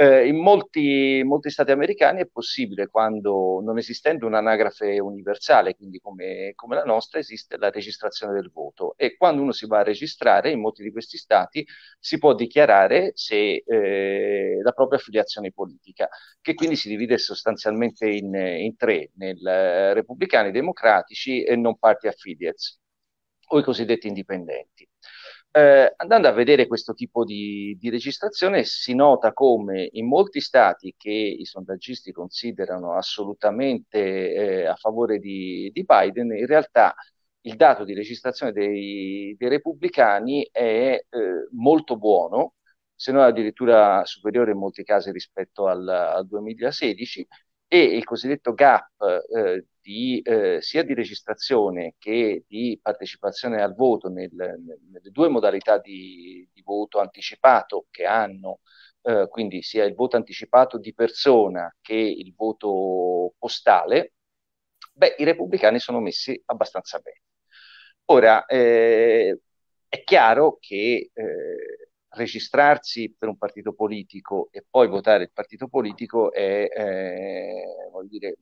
Eh, in molti, molti, stati americani è possibile quando, non esistendo un'anagrafe universale, quindi come, come, la nostra, esiste la registrazione del voto e quando uno si va a registrare in molti di questi stati si può dichiarare se, eh, la propria affiliazione politica, che quindi si divide sostanzialmente in, in tre, nel, eh, repubblicani, democratici e non party affiliates o i cosiddetti indipendenti. Eh, andando a vedere questo tipo di, di, registrazione si nota come in molti stati che i sondaggisti considerano assolutamente eh, a favore di, di, Biden, in realtà il dato di registrazione dei, dei repubblicani è eh, molto buono, se non addirittura superiore in molti casi rispetto al, al 2016 e il cosiddetto gap eh, di, eh, sia di registrazione che di partecipazione al voto nel, nel, nelle due modalità di, di, voto anticipato che hanno, eh, quindi sia il voto anticipato di persona che il voto postale, beh, i repubblicani sono messi abbastanza bene. Ora, eh, è chiaro che Eh, registrarsi per un partito politico e poi votare il partito politico è, eh, vuol dire,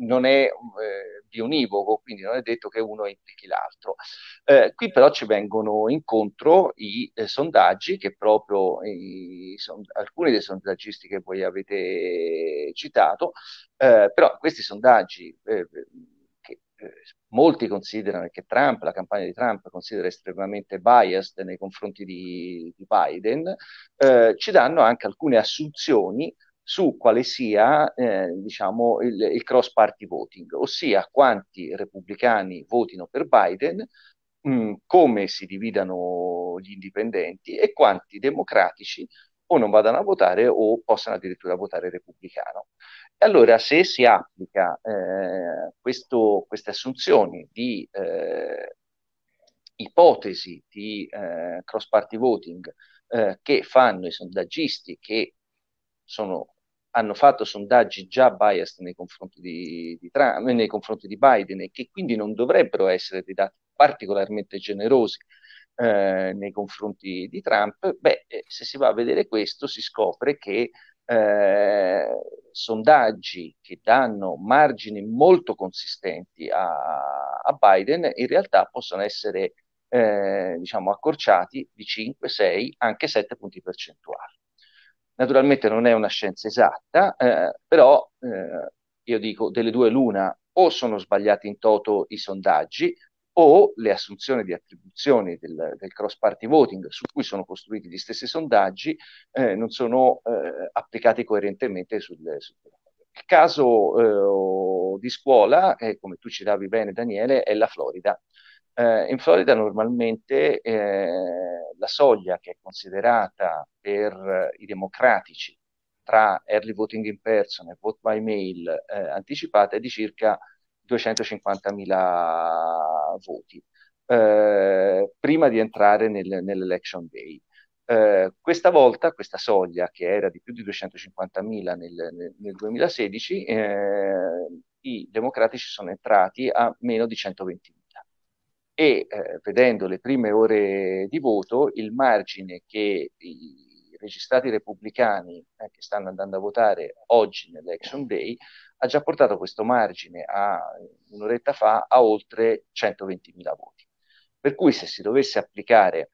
non è eh, bionivoco, quindi non è detto che uno implichi l'altro. Eh, qui però ci vengono incontro i eh, sondaggi che proprio i, sond- alcuni dei sondaggisti che voi avete citato, eh, però questi sondaggi Eh, molti considerano che Trump, la campagna di Trump considera estremamente biased nei confronti di, di Biden, eh, ci danno anche alcune assunzioni su quale sia eh, diciamo, il, il cross party voting, ossia quanti repubblicani votino per Biden, mh, mm, come si dividano gli indipendenti e quanti democratici o non vadano a votare o possano addirittura votare repubblicano. Allora, se si applica eh, questo, queste assunzioni di eh, ipotesi di eh, cross-party voting eh, che fanno i sondaggisti che sono, hanno fatto sondaggi già biased nei confronti di, di Trump, nei confronti di Biden e che quindi non dovrebbero essere dei dati particolarmente generosi eh, nei confronti di Trump, beh, eh, se si va a vedere questo si scopre che eh, sondaggi che danno margini molto consistenti a, a Biden, in realtà possono essere eh, diciamo accorciati di 5, 6, anche 7 punti percentuali. Naturalmente non è una scienza esatta, eh, però eh, io dico delle due l'una, o sono sbagliati in toto i sondaggi, o le assunzioni di attribuzioni del, del cross-party voting su cui sono costruiti gli stessi sondaggi eh, non sono eh, applicati coerentemente sul, sul il caso eh, di scuola, eh, come tu citavi bene Daniele, è la Florida. Eh, in Florida normalmente eh, la soglia che è considerata per eh, i democratici tra early voting in person e vote by mail eh, anticipata è di circa 250.000 voti, eh, prima di entrare nel, nell'election day. Eh, questa volta, questa soglia che era di più di 250.000 nel, nel, 2016, eh, i democratici sono entrati a meno di 120.000 e eh, vedendo le prime ore di voto, il margine che i registrati repubblicani eh, che stanno andando a votare oggi nell'Action Day ha già portato questo margine a un'oretta fa a oltre 120.000 voti. Per cui se si dovesse applicare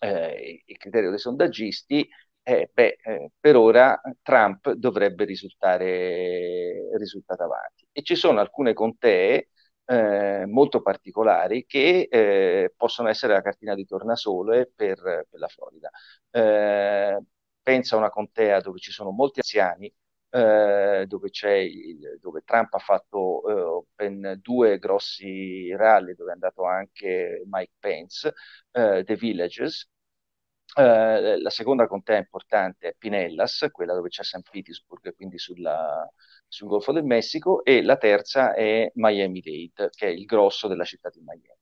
eh, il criterio dei sondaggisti, eh, beh, eh, per ora Trump dovrebbe risultare risultato avanti. E ci sono alcune contee eh, molto particolari che eh, possono essere la cartina di tornasole per, per la Florida. Eh, pensa a una contea dove ci sono molti anziani, eh, dove, il, dove, Trump ha fatto eh, ben due grossi rally, dove è andato anche Mike Pence, eh, The Villages, eh, la seconda contea importante è Pinellas, quella dove c'è San Petersburg, quindi sulla, sul Golfo del Messico, e la terza è Miami-Dade, che è il grosso della città di Miami.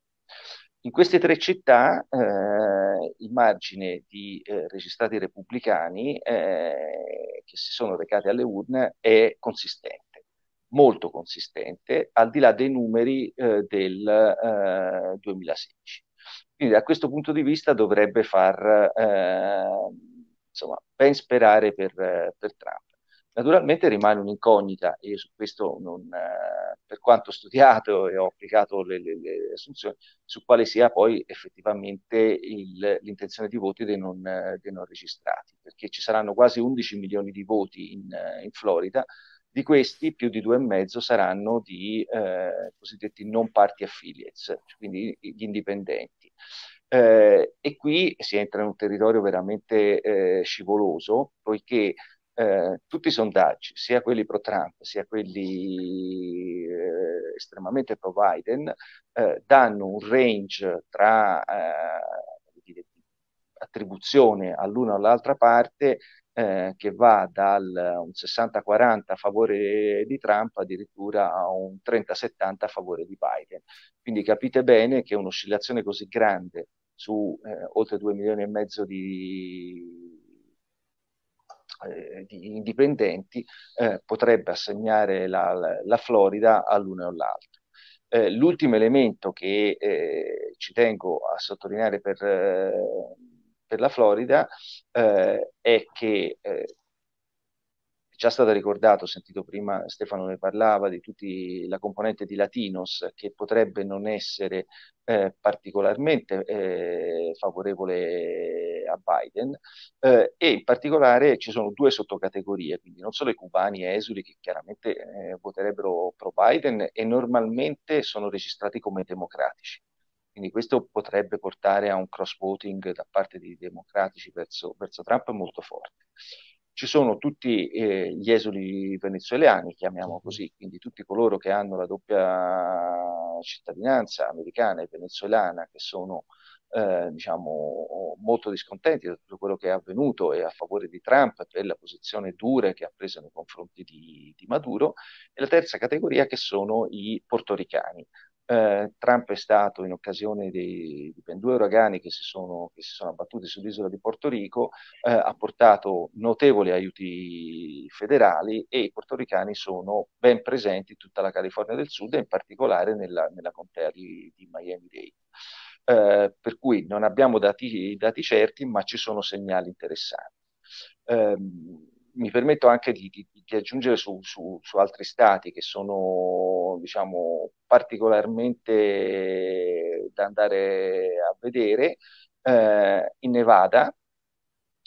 In queste tre città eh, il margine di eh, registrati repubblicani eh, che si sono recati alle urne è consistente, molto consistente, al di là dei numeri eh, del 2016. Eh, quindi da questo punto di vista dovrebbe far, eh, insomma, ben sperare per, per, Trump. Naturalmente rimane un'incognita e su questo, non, eh, per quanto ho studiato e ho applicato le, le, le assunzioni, su quale sia poi effettivamente il, l'intenzione di voti dei non, dei non, registrati, perché ci saranno quasi 11 milioni di voti in, in Florida, di questi più di due e mezzo saranno di eh, cosiddetti non party affiliates, quindi gli indipendenti eh, e qui si entra in un territorio veramente eh, scivoloso, poiché eh, tutti i sondaggi, sia quelli pro-Trump, sia quelli eh, estremamente pro-Biden, eh, danno un range tra eh, attribuzione all'una o all'altra parte eh, che va dal 60-40 eh, a favore di Trump addirittura a un 30-70 a favore di Biden. Quindi capite bene che un'oscillazione così grande su eh, oltre 2 milioni e mezzo di, eh, di indipendenti eh, potrebbe assegnare la, la Florida all'uno o all'altro. Eh, l'ultimo elemento che ci tengo a sottolineare per per la Florida eh, è che eh, è già stato ricordato, ho sentito prima Stefano ne parlava, di tutta la componente di Latinos che potrebbe non essere eh, particolarmente eh, favorevole a Biden eh, e in particolare ci sono due sottocategorie, quindi non solo i cubani e esuli che chiaramente eh, voterebbero pro Biden e normalmente sono registrati come democratici quindi questo potrebbe portare a un cross voting da parte dei democratici verso, verso Trump molto forte. Ci sono tutti eh, gli esuli venezuelani, chiamiamo così, quindi tutti coloro che hanno la doppia cittadinanza americana e venezuelana, che sono eh, diciamo, molto discontenti da tutto quello che è avvenuto e a favore di Trump per la posizione dura che ha preso nei confronti di, di Maduro, e la terza categoria che sono i portoricani, eh, Trump è stato in occasione dei, dei due uragani che si, sono, che si, sono, abbattuti sull'isola di Porto Rico, eh, ha portato notevoli aiuti federali e i portoricani sono ben presenti in tutta la California del Sud e in particolare nella, nella contea di, di Miami-Dade. Eh, per cui non abbiamo dati, dati, certi, ma ci sono segnali interessanti. Ehm, mi permetto anche di, di, di aggiungere su, su, su, altri stati che sono diciamo, particolarmente da andare a vedere. Eh, in Nevada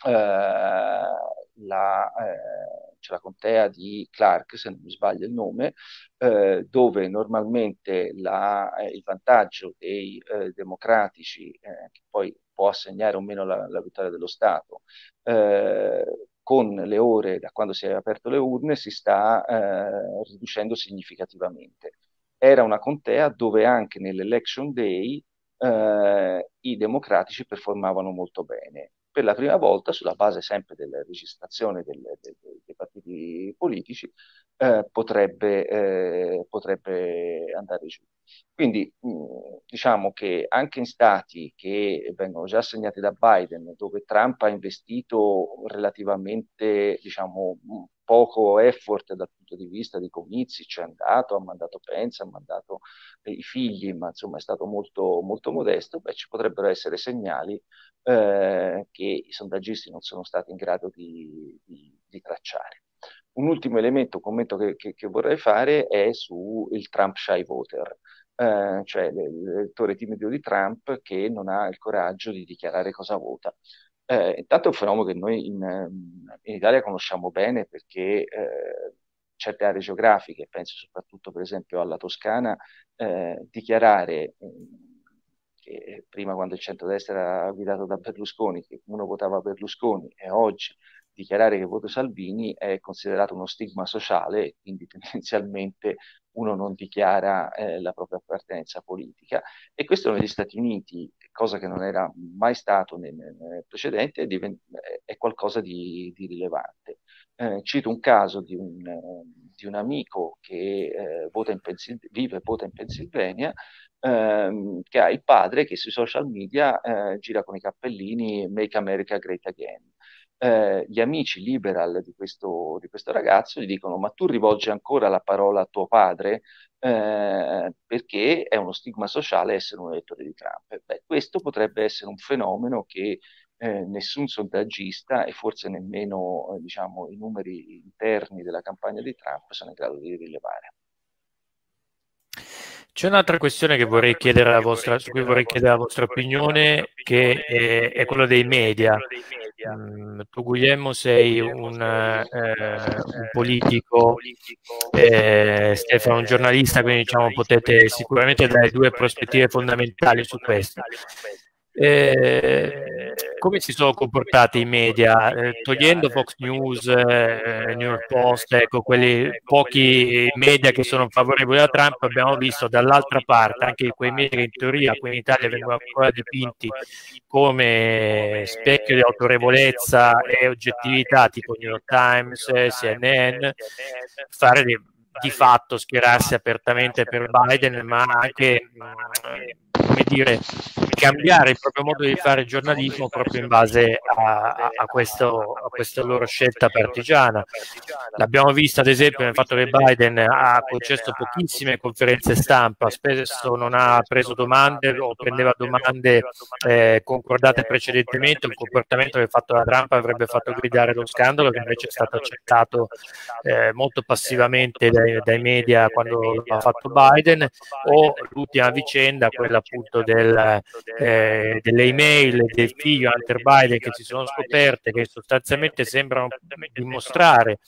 eh, la, eh, c'è la contea di Clark, se non mi sbaglio il nome, eh, dove normalmente la, eh, il vantaggio dei eh, democratici, che poi può assegnare o meno la, la vittoria dello Stato, eh, con le ore da quando si è aperto le urne si sta eh, riducendo significativamente. Era una contea dove anche nell'election day eh, i democratici performavano molto bene per la prima volta, sulla base sempre della registrazione del, del, dei partiti politici, eh, potrebbe, eh, potrebbe, andare giù. Quindi mh, mm, diciamo che anche in stati che vengono già assegnati da Biden, dove Trump ha investito relativamente diciamo, mm, poco effort dal punto di vista di comizi, c'è andato, ha mandato Pensa, ha mandato i figli, ma insomma è stato molto, molto modesto, beh, ci potrebbero essere segnali eh, che i sondaggisti non sono stati in grado di, di, di tracciare. Un ultimo elemento, un commento che, che, che vorrei fare è sul Trump shy voter, eh, cioè l'elettore timido di Trump che non ha il coraggio di dichiarare cosa vota. Eh, intanto è un fenomeno che noi in, in Italia conosciamo bene perché eh, certe aree geografiche, penso soprattutto per esempio alla Toscana, eh, dichiarare eh, che prima quando il centrodestra era guidato da Berlusconi, che uno votava Berlusconi e oggi dichiarare che voto Salvini è considerato uno stigma sociale, quindi <laughs> tendenzialmente uno non dichiara eh, la propria appartenenza politica. E questo negli Stati Uniti cosa che non era mai stato nel, nel precedente, divent- è qualcosa di, di rilevante. Eh, cito un caso di un, di un amico che eh, Pensil- vive e vota in Pennsylvania, ehm, che ha il padre che sui social media eh, gira con i cappellini Make America Great Again eh, gli amici liberal di questo, di questo, ragazzo gli dicono ma tu rivolgi ancora la parola a tuo padre eh, perché è uno stigma sociale essere un elettore di Trump. Beh, questo potrebbe essere un fenomeno che eh, nessun sondaggista e forse nemmeno eh, diciamo, i numeri interni della campagna di Trump sono in grado di rilevare. C'è un'altra questione che vorrei chiedere vostra, su cui vorrei chiedere la vostra opinione, che è, è Quella dei media mm, tu Guglielmo sei un, eh, eh un politico, eh, eh Stefano è un giornalista, quindi diciamo, potete diciamo, sicuramente dare due prospettive fondamentali su questo. Eh, eh come si sono comportati i media, eh, togliendo Fox News, eh, eh, New York Post, ecco, quelli pochi media che sono favorevoli a Trump, abbiamo visto dall'altra parte anche quei media che in teoria qui in Italia vengono ancora dipinti come specchio di autorevolezza e oggettività, tipo New York Times, CNN, fare di, di fatto schierarsi apertamente per Biden, ma anche... Eh, come dire, cambiare il proprio modo di fare giornalismo proprio in base a, a, questo, a questa loro scelta partigiana. L'abbiamo visto ad esempio nel fatto che Biden ha concesso pochissime conferenze stampa, spesso non ha preso domande o prendeva domande eh, concordate precedentemente, un comportamento che fatto da Trump avrebbe fatto gridare lo scandalo che invece è stato accettato eh, molto passivamente dai, dai media quando l'ha fatto Biden o l'ultima vicenda, quella appunto del, eh, delle email del figlio Hunter Biden che si sono scoperte che sostanzialmente sembrano dimostrare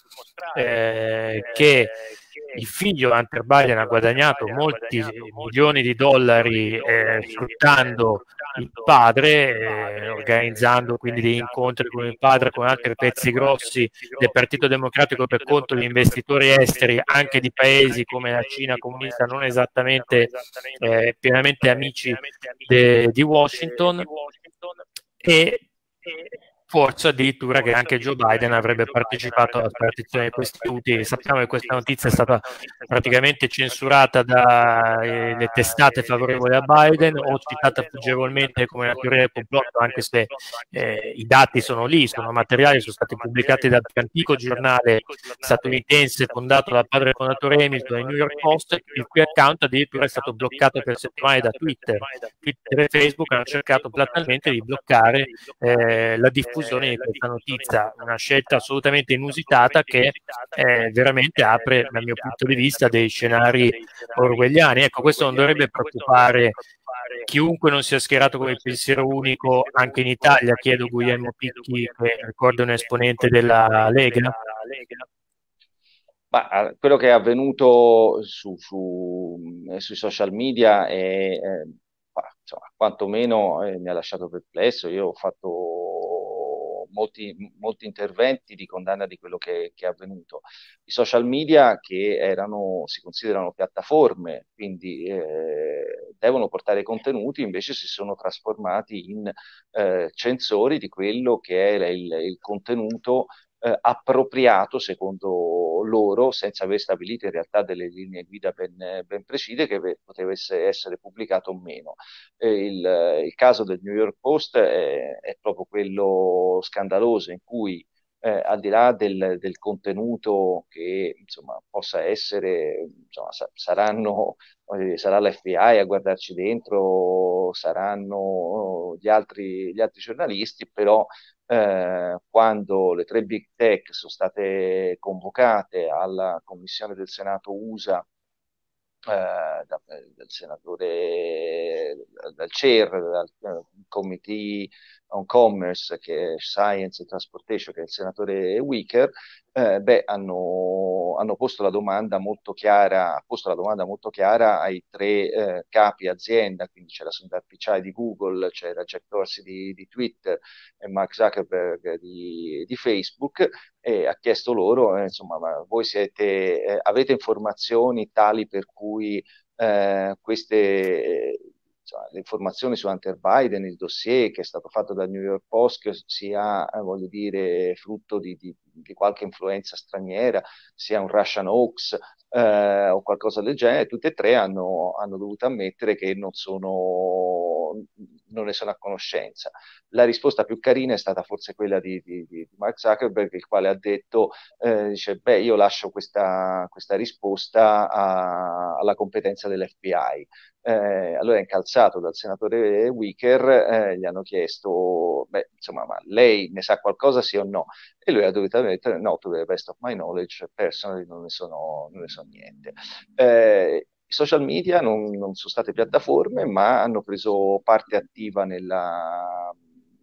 eh, che il figlio Hunter Biden ha guadagnato molti milioni di dollari eh, eh sfruttando il padre, eh, eh organizzando quindi degli incontri con il padre, con altri pezzi grossi del Partito Democratico per conto di investitori esteri, anche di paesi come la Cina comunista, non esattamente eh, eh pienamente amici de, di Washington. E, forse addirittura che anche Joe Biden avrebbe partecipato alla spartizione di questi utili. Sappiamo che questa notizia è stata praticamente censurata dalle eh, testate favorevoli a Biden o citata fuggevolmente come una teoria del complotto, anche se eh, i dati sono lì, sono materiali, sono stati pubblicati dal più antico giornale statunitense fondato dal padre fondatore Hamilton, il New York Post, il cui account addirittura è stato bloccato per settimane da Twitter. Twitter e Facebook hanno cercato platalmente di bloccare eh, la diffusione diffusione eh, di questa notizia, una scelta assolutamente inusitata che eh, veramente apre, dal mio punto di vista, dei scenari orwelliani. Ecco, questo non dovrebbe preoccupare chiunque non sia schierato come pensiero unico anche in Italia, chiedo Guglielmo Picchi, che ricordo un esponente della Lega. Ma ah, quello che è avvenuto su, su, eh, sui social media è, eh, insomma, quantomeno eh, mi ha lasciato perplesso. Io ho fatto molti, molti, interventi di condanna di quello che, che, è avvenuto. I social media che erano, si considerano piattaforme, quindi eh, devono portare contenuti, invece si sono trasformati in eh, censori di quello che era il, il contenuto eh, appropriato, secondo loro, senza aver stabilito in realtà delle linee guida ben, ben precise, che ve- poteva essere pubblicato o meno. Eh, il, il, caso del New York Post è, è proprio quello scandaloso in cui eh, al di là del, del, contenuto che insomma, possa essere, insomma, sa- saranno, eh, sarà l'FBI a guardarci dentro, saranno gli altri, gli altri giornalisti, però eh, quando le tre big tech sono state convocate alla commissione del Senato USA eh, da, dal senatore dal CER, dal, dal eh, committee on Commerce, che è Science and Transportation, che è il senatore Wicker, eh, beh, hanno, hanno, posto la domanda molto chiara, posto la domanda molto chiara ai tre eh, capi azienda, quindi c'era Sundar Pichai di Google, c'era Jack Dorsey di, di Twitter e Mark Zuckerberg di, di, Facebook, e ha chiesto loro, eh, insomma, ma voi siete, eh, avete informazioni tali per cui eh, queste Eh, cioè, le informazioni su Hunter Biden, il dossier che è stato fatto dal New York Post, che sia, eh, voglio dire, frutto di, di, di qualche influenza straniera, sia un Russian hoax eh, o qualcosa del genere, tutte e tre hanno, hanno dovuto ammettere che non sono non ne sono a conoscenza. La risposta più carina è stata forse quella di, di, di Mark Zuckerberg, il quale ha detto, eh, dice, beh, io lascio questa, questa risposta a, alla competenza dell'FBI. Eh, allora incalzato dal senatore Wicker, eh, gli hanno chiesto, beh, insomma, ma lei ne sa qualcosa sì o no? E lui ha dovuto mettere, no, to the best of my knowledge, personally non non ne so niente. Eh, i social media non, non sono state piattaforme, ma hanno preso parte attiva nella,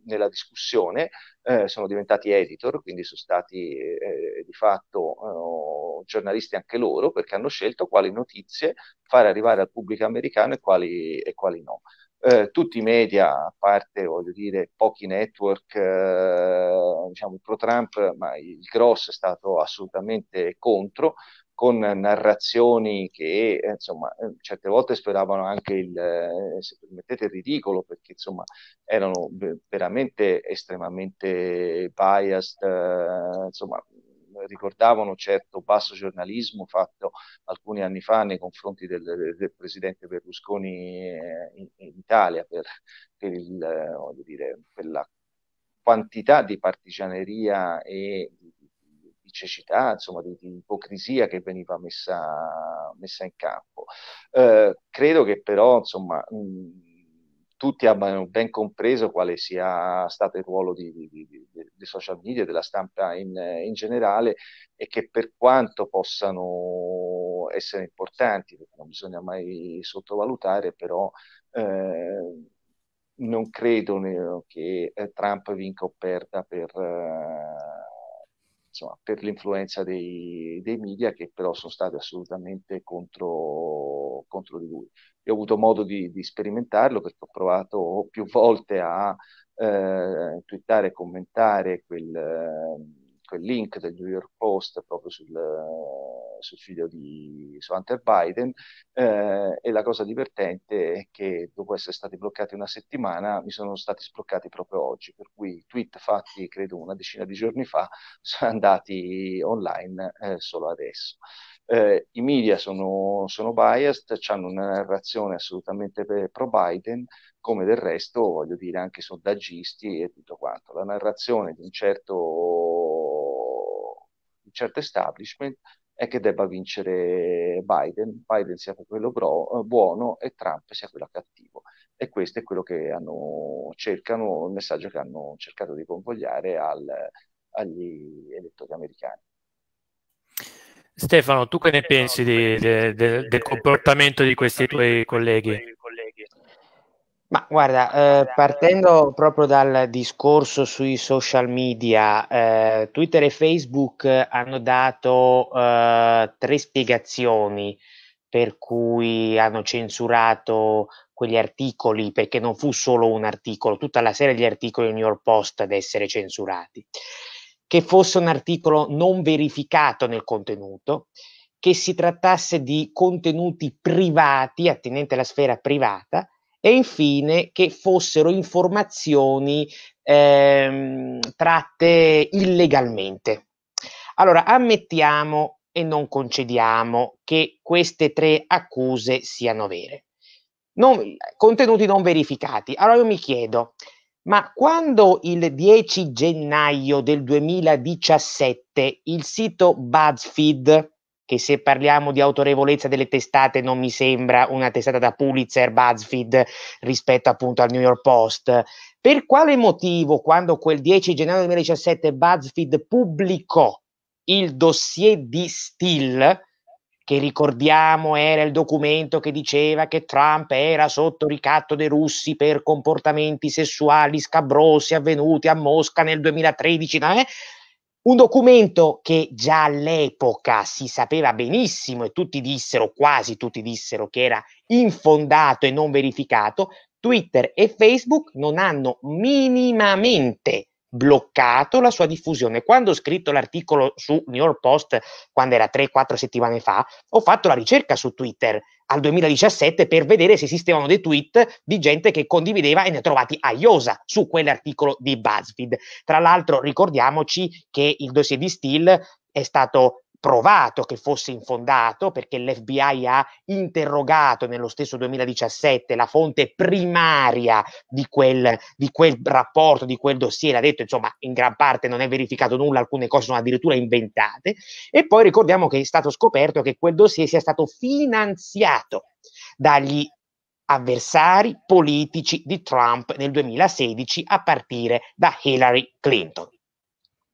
nella discussione, eh, sono diventati editor, quindi sono stati eh, di fatto eh, giornalisti anche loro, perché hanno scelto quali notizie fare arrivare al pubblico americano e quali, e quali no. Eh, tutti i media, a parte voglio dire pochi network, eh, diciamo pro Trump, ma il grosso è stato assolutamente contro, con narrazioni che eh, insomma eh, certe volte speravano anche il, eh, se permettete, il ridicolo perché insomma erano veramente estremamente biased, insomma ricordavano certo basso giornalismo fatto alcuni anni fa nei confronti del, del presidente Berlusconi in, in Italia per, per, il, dire, per la quantità di partigianeria e di di cecità, insomma, di, di, ipocrisia che veniva messa, messa in campo. Eh, credo che però, insomma, mh, tutti abbiano ben compreso quale sia stato il ruolo di, di, di social media, della stampa in, in generale e che per quanto possano essere importanti, perché non bisogna mai sottovalutare, però... Eh, non credo che eh, Trump vinca o perda per, eh, insomma, per l'influenza dei, dei, media che però sono stati assolutamente contro, contro di lui. Io ho avuto modo di, di sperimentarlo perché ho provato più volte a eh, twittare e commentare quel... Eh, quel link del New York Post proprio sul, sul video di su Hunter Biden eh, e la cosa divertente è che dopo essere stati bloccati una settimana mi sono stati sbloccati proprio oggi, per cui tweet fatti credo una decina di giorni fa <laughs> sono andati online eh, solo adesso. Eh, I media sono, sono biased, hanno una narrazione assolutamente pro Biden, come del resto voglio dire anche i sondaggisti e tutto quanto. La narrazione di un certo un certo establishment è che debba vincere Biden, Biden sia quello pro, eh, buono e Trump sia quello cattivo. E questo è quello che hanno, cercano, il messaggio che hanno cercato di convogliare al, agli elettori americani. Stefano, tu che ne pensi di, de, de, del comportamento di questi tuoi colleghi? Ma guarda, eh, partendo eh, proprio dal discorso sui social media, eh, Twitter e Facebook hanno dato eh, tre spiegazioni per cui hanno censurato quegli articoli, perché non fu solo un articolo, tutta la serie di articoli in Your Post ad essere censurati, che fosse un articolo non verificato nel contenuto, che si trattasse di contenuti privati, attinenti alla sfera privata, e infine che fossero informazioni ehm, tratte illegalmente. Allora, ammettiamo e non concediamo che queste tre accuse siano vere. Non, contenuti non verificati. Allora io mi chiedo, ma quando il 10 gennaio del 2017 il sito BuzzFeed che se parliamo di autorevolezza delle testate non mi sembra una testata da Pulitzer, BuzzFeed rispetto appunto al New York Post. Per quale motivo quando quel 10 gennaio 2017 BuzzFeed pubblicò il dossier di Steele, che ricordiamo era il documento che diceva che Trump era sotto ricatto dei russi per comportamenti sessuali scabrosi avvenuti a Mosca nel 2013, eh? Un documento che già all'epoca si sapeva benissimo e tutti dissero, quasi tutti dissero che era infondato e non verificato, Twitter e Facebook non hanno minimamente bloccato la sua diffusione. Quando ho scritto l'articolo su New York Post, quando era 3-4 settimane fa, ho fatto la ricerca su Twitter al 2017 per vedere se esistevano dei tweet di gente che condivideva e ne ha trovati a iosa su quell'articolo di BuzzFeed. Tra l'altro ricordiamoci che il dossier di Steele è stato provato che fosse infondato perché l'FBI ha interrogato nello stesso 2017 la fonte primaria di quel, di quel rapporto, di quel dossier, ha detto insomma in gran parte non è verificato nulla, alcune cose sono addirittura inventate e poi ricordiamo che è stato scoperto che quel dossier sia stato finanziato dagli avversari politici di Trump nel 2016 a partire da Hillary Clinton.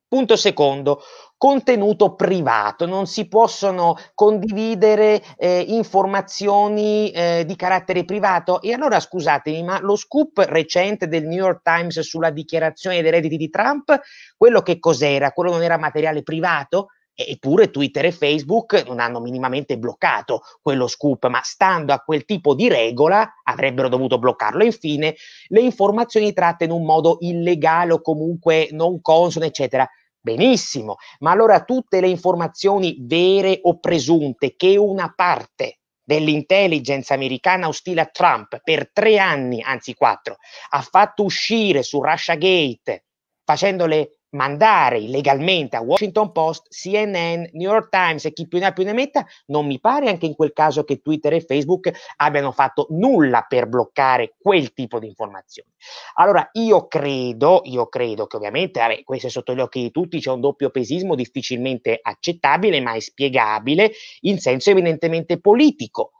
Punto secondo, contenuto privato, non si possono condividere eh, informazioni eh, di carattere privato. E allora scusatemi, ma lo scoop recente del New York Times sulla dichiarazione dei redditi di Trump, quello che cos'era? Quello non era materiale privato? Eppure Twitter e Facebook non hanno minimamente bloccato quello scoop, ma stando a quel tipo di regola avrebbero dovuto bloccarlo. Infine, le informazioni tratte in un modo illegale o comunque non consono, eccetera Benissimo, ma allora tutte le informazioni vere o presunte che una parte dell'intelligence americana ostile a Trump per tre anni, anzi quattro, ha fatto uscire su Russia Gate facendole mandare illegalmente a Washington Post, CNN, New York Times e chi più ne ha più ne metta, non mi pare anche in quel caso che Twitter e Facebook abbiano fatto nulla per bloccare quel tipo di informazioni. Allora io credo, io credo che ovviamente, vabbè, questo è sotto gli occhi di tutti, c'è un doppio pesismo difficilmente accettabile ma è spiegabile in senso evidentemente politico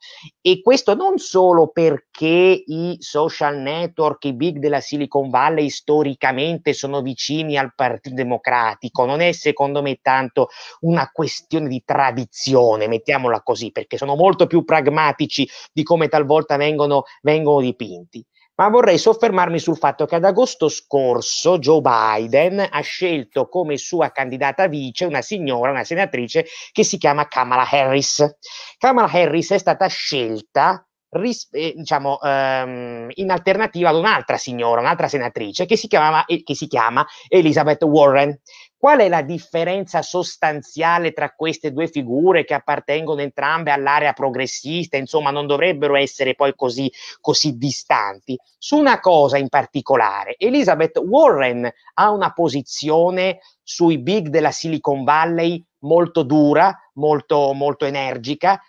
e questo non solo perché i social network, i big della Silicon Valley storicamente sono vicini al partito, Partito Democratico, non è secondo me tanto una questione di tradizione, mettiamola così, perché sono molto più pragmatici di come talvolta vengono, vengono dipinti ma vorrei soffermarmi sul fatto che ad agosto scorso Joe Biden ha scelto come sua candidata vice una signora, una senatrice che si chiama Kamala Harris. Kamala Harris è stata scelta ris- eh, diciamo, ehm, in alternativa ad un'altra signora, un'altra senatrice che si, chiamava, eh, che si chiama Elizabeth Warren. Qual è la differenza sostanziale tra queste due figure che appartengono entrambe all'area progressista, insomma non dovrebbero essere poi così, così distanti? Su una cosa in particolare, Elizabeth Warren ha una posizione sui big della Silicon Valley molto dura, molto, molto energica,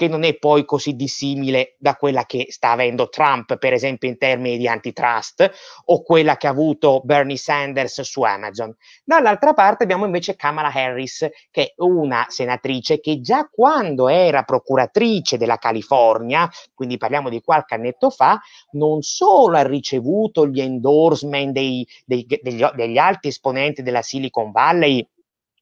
che non è poi così dissimile da quella che sta avendo Trump, per esempio in termini di antitrust, o quella che ha avuto Bernie Sanders su Amazon. Dall'altra parte abbiamo invece Kamala Harris, che è una senatrice che già quando era procuratrice della California, quindi parliamo di qualche annetto fa, non solo ha ricevuto gli endorsement dei, dei, degli, degli alti esponenti della Silicon Valley,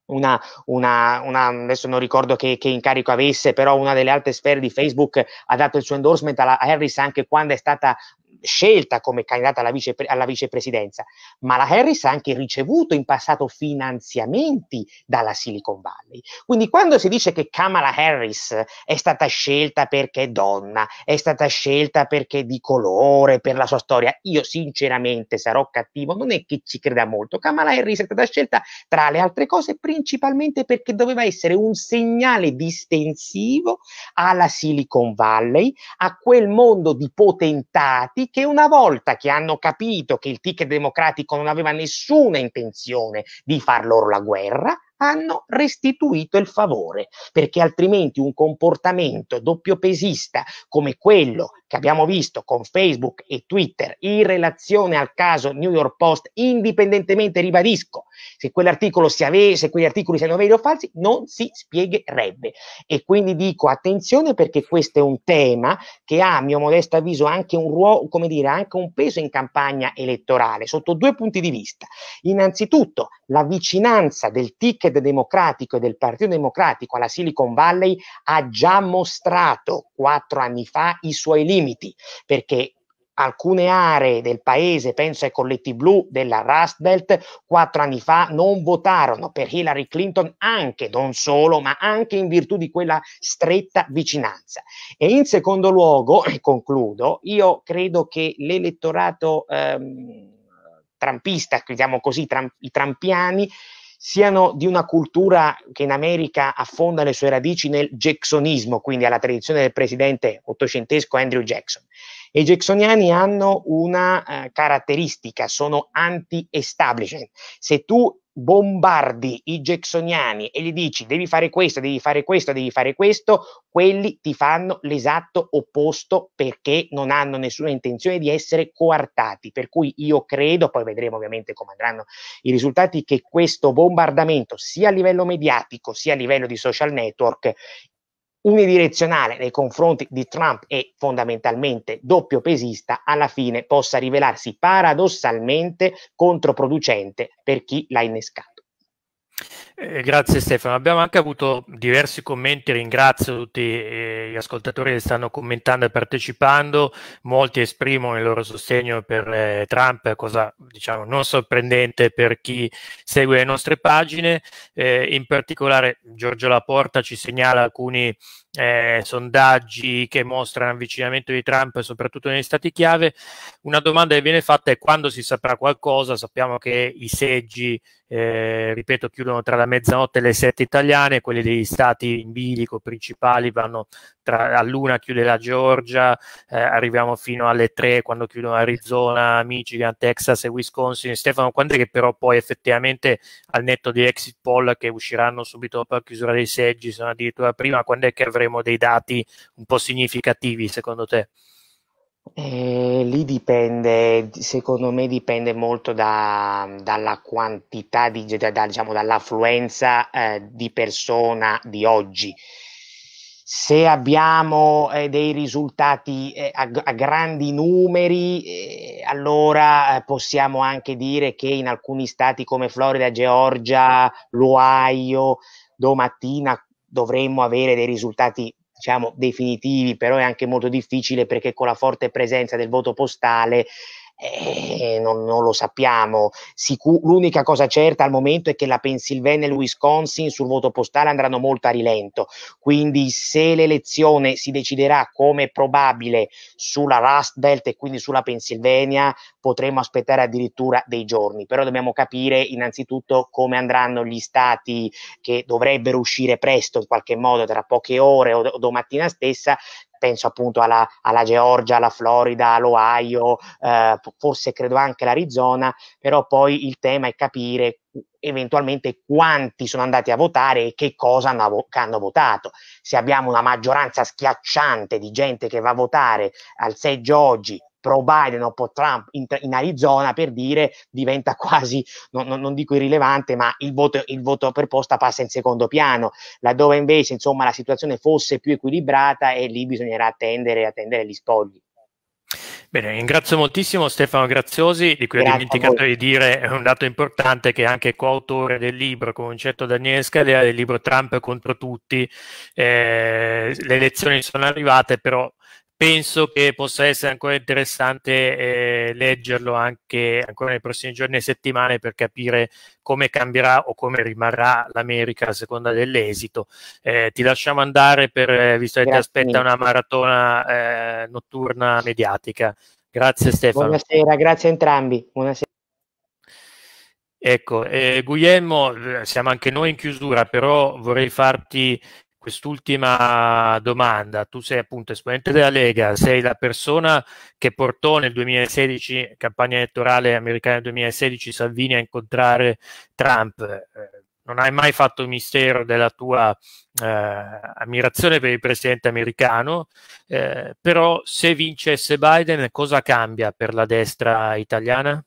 una, una, una adesso non ricordo che, che, incarico avesse, però una delle alte sfere di Facebook ha dato il suo endorsement alla Harris anche quando è stata scelta come candidata alla, vice, alla, vicepresidenza, ma la Harris ha anche ricevuto in passato finanziamenti dalla Silicon Valley. Quindi quando si dice che Kamala Harris è stata scelta perché è donna, è stata scelta perché è di colore, per la sua storia, io sinceramente sarò cattivo, non è che ci creda molto. Kamala Harris è stata scelta tra le altre cose principalmente perché doveva essere un segnale distensivo alla Silicon Valley, a quel mondo di potentati che una volta che hanno capito che il ticket democratico non aveva nessuna intenzione di far loro la guerra, hanno restituito il favore, perché altrimenti un comportamento doppiopesista come quello che abbiamo visto con Facebook e Twitter in relazione al caso New York Post, indipendentemente, ribadisco, se, ave- se quegli articoli siano veri o falsi, non si spiegherebbe. E quindi dico attenzione perché questo è un tema che ha, a mio modesto avviso, anche un ruolo, come dire, anche un peso in campagna elettorale, sotto due punti di vista. Innanzitutto, la vicinanza del ticket democratico e del Partito Democratico alla Silicon Valley ha già mostrato quattro anni fa i suoi limiti limiti, perché alcune aree del paese, penso ai colletti blu della Rust Belt, quattro anni fa non votarono per Hillary Clinton anche, non solo, ma anche in virtù di quella stretta vicinanza. E in secondo luogo, e concludo, io credo che l'elettorato ehm, trampista, diciamo così, tram, i trampiani, siano di una cultura che in America affonda le sue radici nel jacksonismo, quindi alla tradizione del presidente ottocentesco Andrew Jackson. i jacksoniani hanno una eh, caratteristica, sono anti-establishment. Se tu bombardi i jacksoniani e gli dici devi fare questo, devi fare questo, devi fare questo, quelli ti fanno l'esatto opposto perché non hanno nessuna intenzione di essere coartati. Per cui io credo, poi vedremo ovviamente come andranno i risultati, che questo bombardamento sia a livello mediatico sia a livello di social network unidirezionale nei confronti di Trump e fondamentalmente doppio pesista alla fine possa rivelarsi paradossalmente controproducente per chi l'ha innescato. Eh, grazie Stefano, abbiamo anche avuto diversi commenti, ringrazio tutti eh, gli ascoltatori che stanno commentando e partecipando, molti esprimono il loro sostegno per eh, Trump, cosa diciamo non sorprendente per chi segue le nostre pagine, eh, in particolare Giorgio Laporta ci segnala alcuni sondaggi che mostrano l'avvicinamento di Trump soprattutto negli stati chiave, una domanda che viene fatta è quando si saprà qualcosa, sappiamo che i seggi, ripeto, chiudono tra la mezzanotte alle sette italiane, quelli degli stati in bilico principali vanno tra, luna chiude la Georgia, eh, arriviamo fino alle tre quando chiudono Arizona, Michigan, Texas e Wisconsin. Stefano, quando è che però poi effettivamente al netto di exit poll che usciranno subito dopo la chiusura dei seggi, se non addirittura prima, quando è che avremo dei dati un po' significativi secondo te? Eh, lì dipende, secondo me dipende molto da, dalla quantità, di, da, da, diciamo, dall'affluenza eh, di persona di oggi. Se abbiamo eh, dei risultati eh, a, a, grandi numeri, eh, allora eh, possiamo anche dire che in alcuni stati come Florida, Georgia, l'Ohio, domattina dovremmo avere dei risultati diciamo, definitivi, però è anche molto difficile perché con la forte presenza del voto postale eh, eh, non, non, lo sappiamo. Sicu- l'unica cosa certa al momento è che la Pennsylvania e il Wisconsin sul voto postale andranno molto a rilento. Quindi, se l'elezione si deciderà come probabile sulla Rust Belt e quindi sulla Pennsylvania, potremmo aspettare addirittura dei giorni. Però dobbiamo capire innanzitutto come andranno gli stati che dovrebbero uscire presto in qualche modo, tra poche ore o, do- o domattina stessa, penso appunto alla, alla Georgia, alla Florida, all'Ohio, eh, forse credo anche all'Arizona, però poi il tema è capire eventualmente quanti sono andati a votare e che cosa hanno, hanno, votato. Se abbiamo una maggioranza schiacciante di gente che va a votare al seggio oggi pro Biden o pro Trump in, in Arizona per dire diventa <laughs> quasi, non, non, non dico irrilevante, ma il voto, il voto, per posta passa in secondo piano, laddove invece insomma, la situazione fosse più equilibrata e lì bisognerà attendere, attendere gli spogli. Bene, ringrazio moltissimo Stefano Graziosi, di cui ho dimenticato di dire un dato importante che è anche coautore del libro con un certo Daniele Scalea, del libro Trump contro tutti. Eh, le elezioni sono arrivate, però penso che possa essere ancora interessante eh, leggerlo anche ancora nei prossimi giorni e settimane per capire come cambierà o come rimarrà l'America a seconda dell'esito. Eh, ti lasciamo andare per, eh, visto che ti aspetta una maratona eh, notturna mediatica. Grazie Stefano. Buonasera, grazie a entrambi. Buonasera. Ecco, eh, Guglielmo, eh, siamo anche noi in chiusura, però vorrei farti quest'ultima domanda. Tu sei appunto esponente della Lega, sei la persona che portò nel 2016, campagna elettorale americana del 2016, Salvini a incontrare Trump. Eh, non hai mai fatto mistero della tua eh, ammirazione per il presidente americano, eh, però se vincesse Biden cosa cambia per la destra italiana?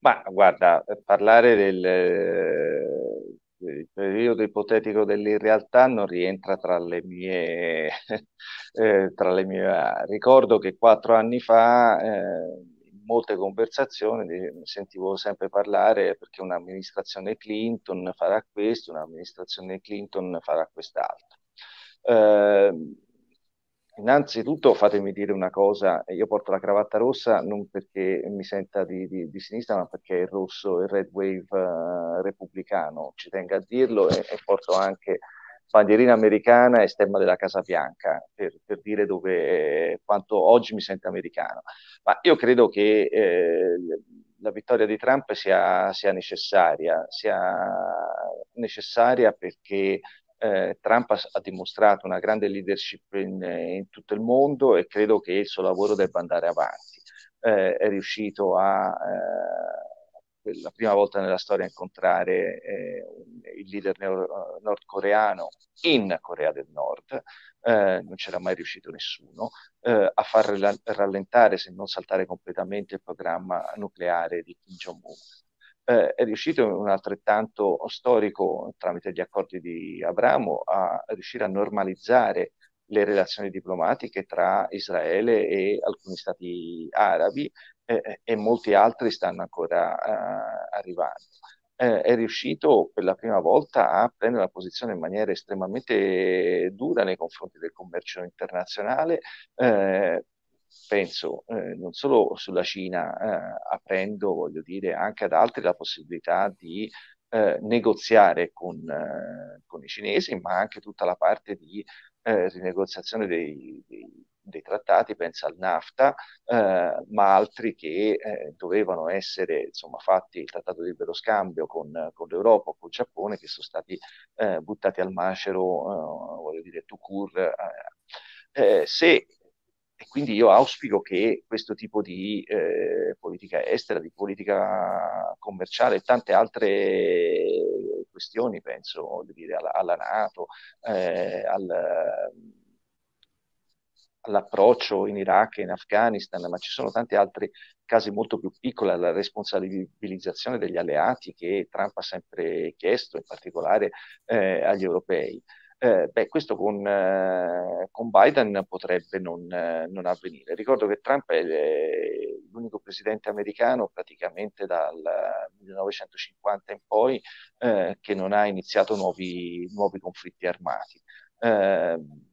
Ma guarda, parlare del, il periodo ipotetico dell'irrealtà non rientra tra le mie, <laughs> eh, tra le mie... Ah, ricordo che quattro anni fa eh, in molte conversazioni eh, sentivo sempre parlare perché un'amministrazione Clinton farà questo, un'amministrazione Clinton farà quest'altro. Eh, Innanzitutto fatemi dire una cosa, io porto la cravatta rossa non perché mi senta di, di, di sinistra, ma perché è il rosso, il red wave uh, repubblicano, ci tengo a dirlo e, e, porto anche bandierina americana e stemma della Casa Bianca per, per dire dove, eh, quanto oggi mi sento americano. Ma io credo che eh, la vittoria di Trump sia, sia necessaria, sia necessaria perché eh, Trump ha, ha, dimostrato una grande leadership in, eh, in, tutto il mondo e credo che il suo lavoro debba andare avanti. Eh, è riuscito a, eh, per la prima volta nella storia, a incontrare eh, il leader neo- nordcoreano in Corea del Nord, eh, non c'era mai riuscito nessuno, eh, a far rallentare, se non saltare completamente, il programma nucleare di Kim Jong-un eh, è riuscito in un altrettanto storico, tramite gli accordi di Abramo, a riuscire a normalizzare le relazioni diplomatiche tra Israele e alcuni stati arabi eh, eh, e molti altri stanno ancora eh, arrivando. Eh, è riuscito per la prima volta a prendere una posizione in maniera estremamente dura nei confronti del commercio internazionale, eh, penso eh, non solo sulla Cina, eh, aprendo, voglio dire, anche ad altri la possibilità di eh, negoziare con, eh, con, i cinesi, ma anche tutta la parte di eh, rinegoziazione dei, dei, dei, trattati, penso al NAFTA, eh, ma altri che dovevano essere insomma, fatti, il trattato di libero scambio con, con l'Europa o con il Giappone, che sono stati buttati al macero, voglio dire, tout court. Eh, se e quindi io auspico che questo tipo di eh, politica estera, di politica commerciale e tante altre questioni, penso dire, alla, alla, Nato, eh, al, all'approccio in Iraq e in Afghanistan, ma ci sono tanti altri casi molto più piccoli, la responsabilizzazione degli alleati che Trump ha sempre chiesto, in particolare eh, agli europei eh, beh, questo con, eh, con, Biden potrebbe non, eh, non, avvenire. Ricordo che Trump è l'unico presidente americano praticamente dal 1950 in poi eh, che non ha iniziato nuovi, nuovi conflitti armati. Ehm,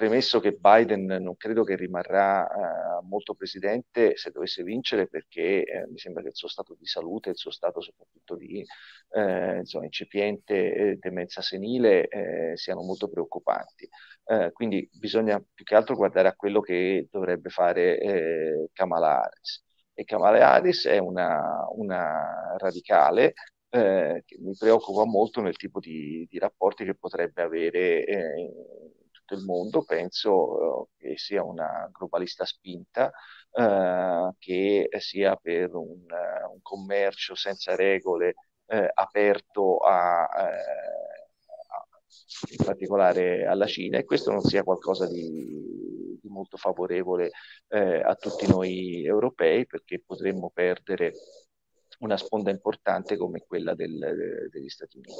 premesso che Biden non credo che rimarrà eh, molto presidente se dovesse vincere perché eh, mi sembra che il suo stato di salute, il suo stato soprattutto di eh, insomma, incipiente eh, demenza senile eh, siano molto preoccupanti. Eh, quindi bisogna più che altro guardare a quello che dovrebbe fare eh, Kamala Harris. E Kamala Harris è una, una radicale che mi preoccupa molto nel tipo di, di rapporti che potrebbe avere tutto il mondo, penso eh, che sia una globalista spinta, eh, che sia per un, eh, un commercio senza regole eh, aperto a, eh, a, in particolare alla Cina e questo non sia qualcosa di, di molto favorevole eh, a tutti noi europei perché potremmo perdere una sponda importante come quella del, degli Stati Uniti.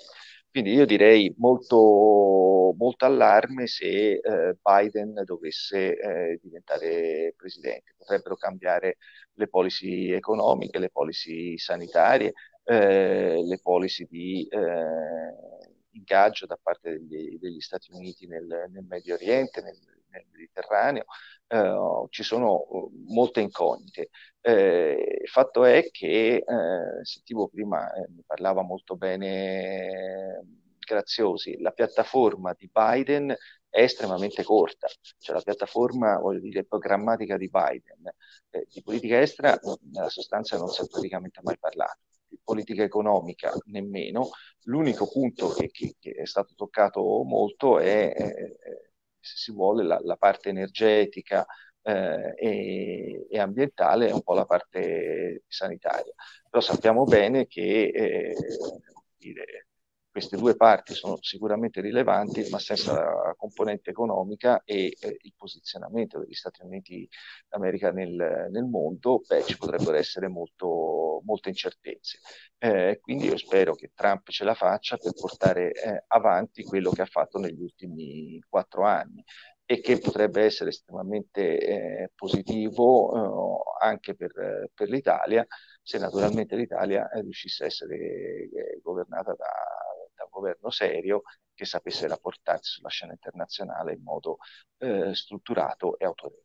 Quindi io direi molto, molto allarme se eh, Biden dovesse eh, diventare presidente, potrebbero cambiare le policy economiche, le policy sanitarie, eh, le policy di eh, ingaggio da parte degli, degli Stati Uniti nel, nel Medio Oriente, nel, nel Mediterraneo, eh, ci sono uh, molte incognite. Eh, il fatto è che, eh, sentivo prima, eh, mi parlava molto bene eh, Graziosi, la piattaforma di Biden è estremamente corta, cioè la piattaforma voglio dire, programmatica di Biden eh, di politica estera mm, nella sostanza non si è praticamente mai parlato, di politica economica nemmeno, l'unico punto che, che, che è stato toccato molto è, è se si vuole, la, la parte energetica eh, e, e, ambientale e un po' la parte sanitaria. Però sappiamo bene che eh, queste due parti sono sicuramente rilevanti, ma senza la componente economica e eh, il posizionamento degli Stati Uniti d'America nel, nel mondo, beh, ci potrebbero essere molto, molte incertezze. Eh, quindi io spero che Trump ce la faccia per portare eh, avanti quello che ha fatto negli ultimi quattro anni e che potrebbe essere estremamente eh, positivo eh, anche per, per l'Italia se naturalmente l'Italia eh, riuscisse a essere governata da, da un governo serio che sapesse rapportarsi sulla scena internazionale in modo eh, strutturato e autorevole.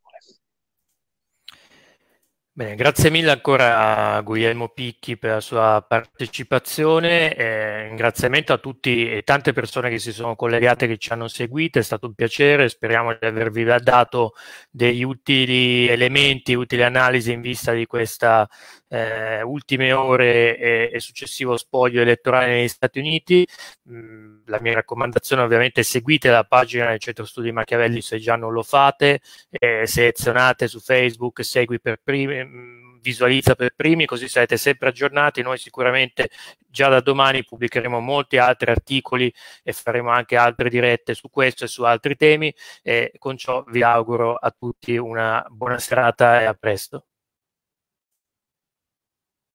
Bene, grazie mille ancora a Guglielmo Picchi per la sua partecipazione. Eh, ringraziamento a tutti e tante persone che si sono collegate, che ci hanno seguito. È stato un piacere. Speriamo di avervi dato degli utili elementi, utili analisi in vista di questa eh, ultime ore e, e, successivo spoglio elettorale negli Stati Uniti. Mm, la mia raccomandazione ovviamente è seguite la pagina del Centro Studi Machiavelli se già non lo fate, eh, selezionate su Facebook, segui per primi mm, visualizza per primi, così sarete sempre aggiornati. Noi sicuramente già da domani pubblicheremo molti altri articoli e faremo anche altre dirette su questo e su altri temi. E con ciò vi auguro a tutti una buona serata e a presto.